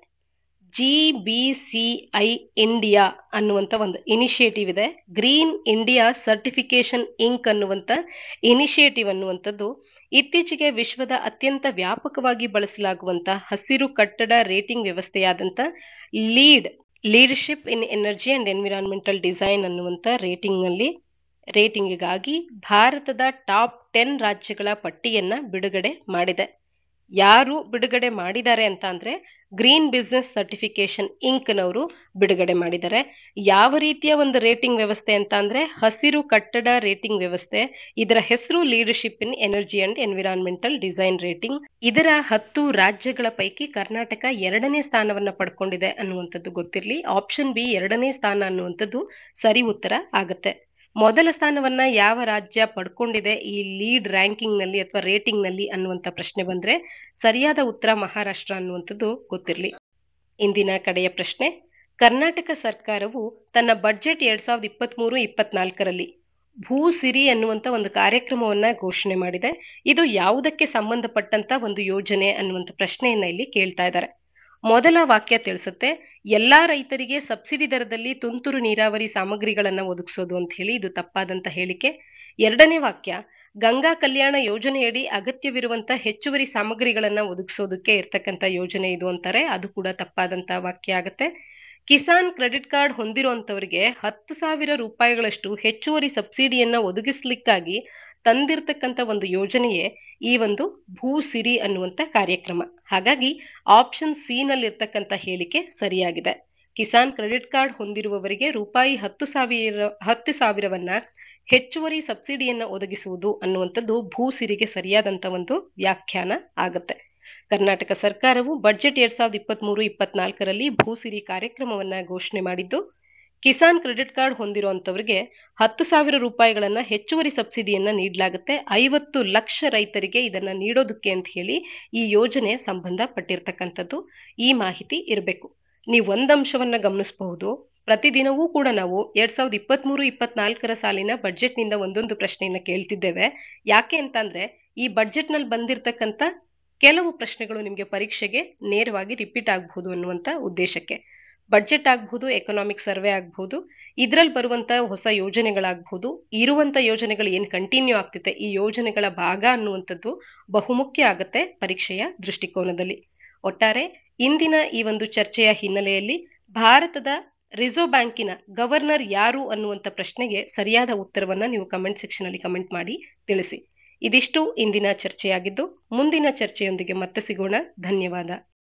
G B C I India ಅನ್ನುವಂಥ ಒಂದು ಇನಿಷಿಯೇಟಿವ್ ಇದೆ ಗ್ರೀನ್ ಇಂಡಿಯಾ ಸರ್ಟಿಫಿಕೇಶನ್ ಇಂಕ್ ಅನ್ನುವಂಥ ಇನಿಷಿಯೇಟಿವ್ ಅನ್ನುವಂಥದ್ದು ಇತ್ತೀಚೆಗೆ ವಿಶ್ವದ ಅತ್ಯಂತ ವ್ಯಾಪಕವಾಗಿ ಬಳಸಲಾಗುವಂಥ ಹಸಿರು ಕಟ್ಟಡ rating ವ್ಯವಸ್ಥೆಯಾದಂಥ lead leadership in energy and environmental design ಅನ್ನುವಂಥ ರೇಟಿಂಗ್ನಲ್ಲಿ ರೇಟಿಂಗ್ಗಾಗಿ ಭಾರತದ ಟಾಪ್ ಟೆನ್ ರಾಜ್ಯಗಳ ಪಟ್ಟಿಯನ್ನು ಬಿಡುಗಡೆ ಮಾಡಿದೆ ಯಾರು ಬಿಡುಗಡೆ ಮಾಡಿದ್ದಾರೆ ಅಂತ ಅಂದ್ರೆ ಗ್ರೀನ್ ಬಿಸ್ನೆಸ್ ಸರ್ಟಿಫಿಕೇಶನ್ ಇಂಕ್ನವರು ಬಿಡುಗಡೆ ಮಾಡಿದ್ದಾರೆ ಯಾವ ರೀತಿಯ ಒಂದು ರೇಟಿಂಗ್ ವ್ಯವಸ್ಥೆ ಅಂತ ಅಂದ್ರೆ ಹಸಿರು ಕಟ್ಟಡ ರೇಟಿಂಗ್ ವ್ಯವಸ್ಥೆ ಇದರ ಹೆಸರು leadership in energy and environmental design rating ಇದರ ಹತ್ತು ರಾಜ್ಯಗಳ ಪೈಕಿ ಕರ್ನಾಟಕ ಎರಡನೇ ಸ್ಥಾನವನ್ನು ಪಡ್ಕೊಂಡಿದೆ ಅನ್ನುವಂಥದ್ದು ಗೊತ್ತಿರಲಿ ಆಪ್ಷನ್ ಬಿ ಎರಡನೇ ಸ್ಥಾನ ಅನ್ನುವಂಥದ್ದು ಸರಿ ಉತ್ತರ ಆಗತ್ತೆ ಮೊದಲ ಸ್ಥಾನವನ್ನ ಯಾವ ರಾಜ್ಯ ಪಡ್ಕೊಂಡಿದೆ ಈ ಲೀಡ್ ರ್ಯಾಂಕಿಂಗ್ ನಲ್ಲಿ ಅಥವಾ ರೇಟಿಂಗ್ ನಲ್ಲಿ ಅನ್ನುವಂತ ಪ್ರಶ್ನೆ ಬಂದ್ರೆ ಸರಿಯಾದ ಉತ್ತರ ಮಹಾರಾಷ್ಟ್ರ ಅನ್ನುವಂಥದ್ದು ಗೊತ್ತಿರಲಿ ಇಂದಿನ ಕಡೆಯ ಪ್ರಶ್ನೆ ಕರ್ನಾಟಕ ಸರ್ಕಾರವು ತನ್ನ ಬಡ್ಜೆಟ್ ಎರಡ್ ಸಾವಿರದ ಇಪ್ಪತ್ತ್ ಮೂರು ಇಪ್ಪತ್ನಾಲ್ಕರಲ್ಲಿ ಭೂ ಸಿರಿ ಅನ್ನುವಂತ ಒಂದು ಕಾರ್ಯಕ್ರಮವನ್ನ ಘೋಷಣೆ ಮಾಡಿದೆ ಇದು ಯಾವುದಕ್ಕೆ ಸಂಬಂಧಪಟ್ಟಂತ ಒಂದು ಯೋಜನೆ ಅನ್ನುವಂಥ ಪ್ರಶ್ನೆಯನ್ನ ಇಲ್ಲಿ ಕೇಳ್ತಾ ಇದ್ದಾರೆ ಮೊದಲ ವಾಕ್ಯ ತಿಳಿಸುತ್ತೆ ಎಲ್ಲಾ ರೈತರಿಗೆ ಸಬ್ಸಿಡಿ ದರದಲ್ಲಿ ತುಂತುರು ನೀರಾವರಿ ಸಾಮಗ್ರಿಗಳನ್ನು ಒದಗಿಸೋದು ಅಂತ ಹೇಳಿ ಇದು ತಪ್ಪಾದಂತ ಹೇಳಿಕೆ ಎರಡನೇ ವಾಕ್ಯ ಗಂಗಾ ಕಲ್ಯಾಣ ಯೋಜನೆಯಡಿ ಅಗತ್ಯವಿರುವಂತ ಹೆಚ್ಚುವರಿ ಸಾಮಗ್ರಿಗಳನ್ನ ಒದಗಿಸೋದಕ್ಕೆ ಇರ್ತಕ್ಕಂಥ ಯೋಜನೆ ಇದು ಅಂತಾರೆ ಅದು ಕೂಡ ತಪ್ಪಾದಂತ ವಾಕ್ಯ ಆಗತ್ತೆ ಕಿಸಾನ್ ಕ್ರೆಡಿಟ್ ಕಾರ್ಡ್ ಹೊಂದಿರುವಂತವರಿಗೆ ಹತ್ತು ಸಾವಿರ ರೂಪಾಯಿಗಳಷ್ಟು ಹೆಚ್ಚುವರಿ ಸಬ್ಸಿಡಿಯನ್ನ ಒದಗಿಸ್ಲಿಕ್ಕಾಗಿ ತಂದಿರ್ತಕ್ಕಂಥ ಒಂದು ಯೋಜನೆಯೇ ಈ ಒಂದು ಭೂ ಸಿರಿ ಅನ್ನುವಂಥ ಕಾರ್ಯಕ್ರಮ ಹಾಗಾಗಿ ಆಪ್ಷನ್ ಸಿ ನಲ್ಲಿರ್ತಕ್ಕಂಥ ಹೇಳಿಕೆ ಸರಿಯಾಗಿದೆ ಕಿಸಾನ್ ಕ್ರೆಡಿಟ್ ಕಾರ್ಡ್ ಹೊಂದಿರುವವರಿಗೆ ರೂಪಾಯಿ ಹತ್ತು ಸಾವಿರ ಹತ್ತು ಸಾವಿರವನ್ನ ಹೆಚ್ಚುವರಿ ಸಬ್ಸಿಡಿಯನ್ನ ಒದಗಿಸುವುದು ಅನ್ನುವಂಥದ್ದು ಭೂ ಸಿರಿಗೆ ಸರಿಯಾದಂಥ ಒಂದು ವ್ಯಾಖ್ಯಾನ ಆಗುತ್ತೆ ಕರ್ನಾಟಕ ಸರ್ಕಾರವು ಬಜೆಟ್ ಎರಡ್ ಸಾವಿರದ ಇಪ್ಪತ್ತ್ ಮೂರು ಭೂ ಸಿರಿ ಕಾರ್ಯಕ್ರಮವನ್ನ ಘೋಷಣೆ ಮಾಡಿದ್ದು ಕಿಸಾನ್ ಕ್ರೆಡಿಟ್ ಕಾರ್ಡ್ ಹೊಂದಿರುವಂತವರಿಗೆ ಹತ್ತು ಸಾವಿರ ರೂಪಾಯಿಗಳನ್ನ ಹೆಚ್ಚುವರಿ ಸಬ್ಸಿಡಿಯನ್ನ ನೀಡಲಾಗುತ್ತೆ ಐವತ್ತು ಲಕ್ಷ ರೈತರಿಗೆ ಇದನ್ನ ನೀಡೋದಕ್ಕೆ ಅಂತ ಹೇಳಿ ಈ ಯೋಜನೆ ಸಂಬಂಧ ಪಟ್ಟಿರ್ತಕ್ಕಂಥದ್ದು ಈ ಮಾಹಿತಿ ಇರಬೇಕು ನೀವು ಒಂದಂಶವನ್ನ ಗಮನಿಸಬಹುದು ಪ್ರತಿದಿನವೂ ಕೂಡ ನಾವು ಎರಡ್ ಸಾವಿರದ ಇಪ್ಪತ್ತ್ ಮೂರು ಇಪ್ಪತ್ನಾಲ್ಕರ ಸಾಲಿನ ಬಡ್ಜೆಟ್ನಿಂದ ಒಂದೊಂದು ಪ್ರಶ್ನೆಯನ್ನ ಕೇಳ್ತಿದ್ದೇವೆ ಯಾಕೆ ಅಂತಂದ್ರೆ ಈ ನಲ್ಲಿ ಬಂದಿರತಕ್ಕಂಥ ಕೆಲವು ಪ್ರಶ್ನೆಗಳು ನಿಮಗೆ ಪರೀಕ್ಷೆಗೆ ನೇರವಾಗಿ ರಿಪೀಟ್ ಆಗಬಹುದು ಅನ್ನುವಂಥ ಉದ್ದೇಶಕ್ಕೆ ಬಜೆಟ್ ಆಗ್ಬಹುದು ಎಕನಾಮಿಕ್ ಸರ್ವೆ ಆಗ್ಬಹುದು ಇದರಲ್ಲಿ ಬರುವಂತ ಹೊಸ ಯೋಜನೆಗಳಾಗಬಹುದು ಇರುವಂತ ಯೋಜನೆಗಳು ಏನ್ ಕಂಟಿನ್ಯೂ ಆಗ್ತಿದೆ ಈ ಯೋಜನೆಗಳ ಭಾಗ ಅನ್ನುವಂಥದ್ದು ಬಹುಮುಖ್ಯ ಆಗತ್ತೆ ಪರೀಕ್ಷೆಯ ದೃಷ್ಟಿಕೋನದಲ್ಲಿ ಒಟ್ಟಾರೆ ಇಂದಿನ ಈ ಒಂದು ಚರ್ಚೆಯ ಹಿನ್ನೆಲೆಯಲ್ಲಿ ಭಾರತದ ರಿಸರ್ವ್ ಬ್ಯಾಂಕಿನ ಗವರ್ನರ್ ಯಾರು ಅನ್ನುವಂಥ ಪ್ರಶ್ನೆಗೆ ಸರಿಯಾದ ಉತ್ತರವನ್ನ ನೀವು ಕಮೆಂಟ್ ಸೆಕ್ಷನ್ ಅಲ್ಲಿ ಕಮೆಂಟ್ ಮಾಡಿ ತಿಳಿಸಿ ಇದಿಷ್ಟು ಇಂದಿನ ಚರ್ಚೆಯಾಗಿದ್ದು ಮುಂದಿನ ಚರ್ಚೆಯೊಂದಿಗೆ ಮತ್ತೆ ಸಿಗೋಣ ಧನ್ಯವಾದ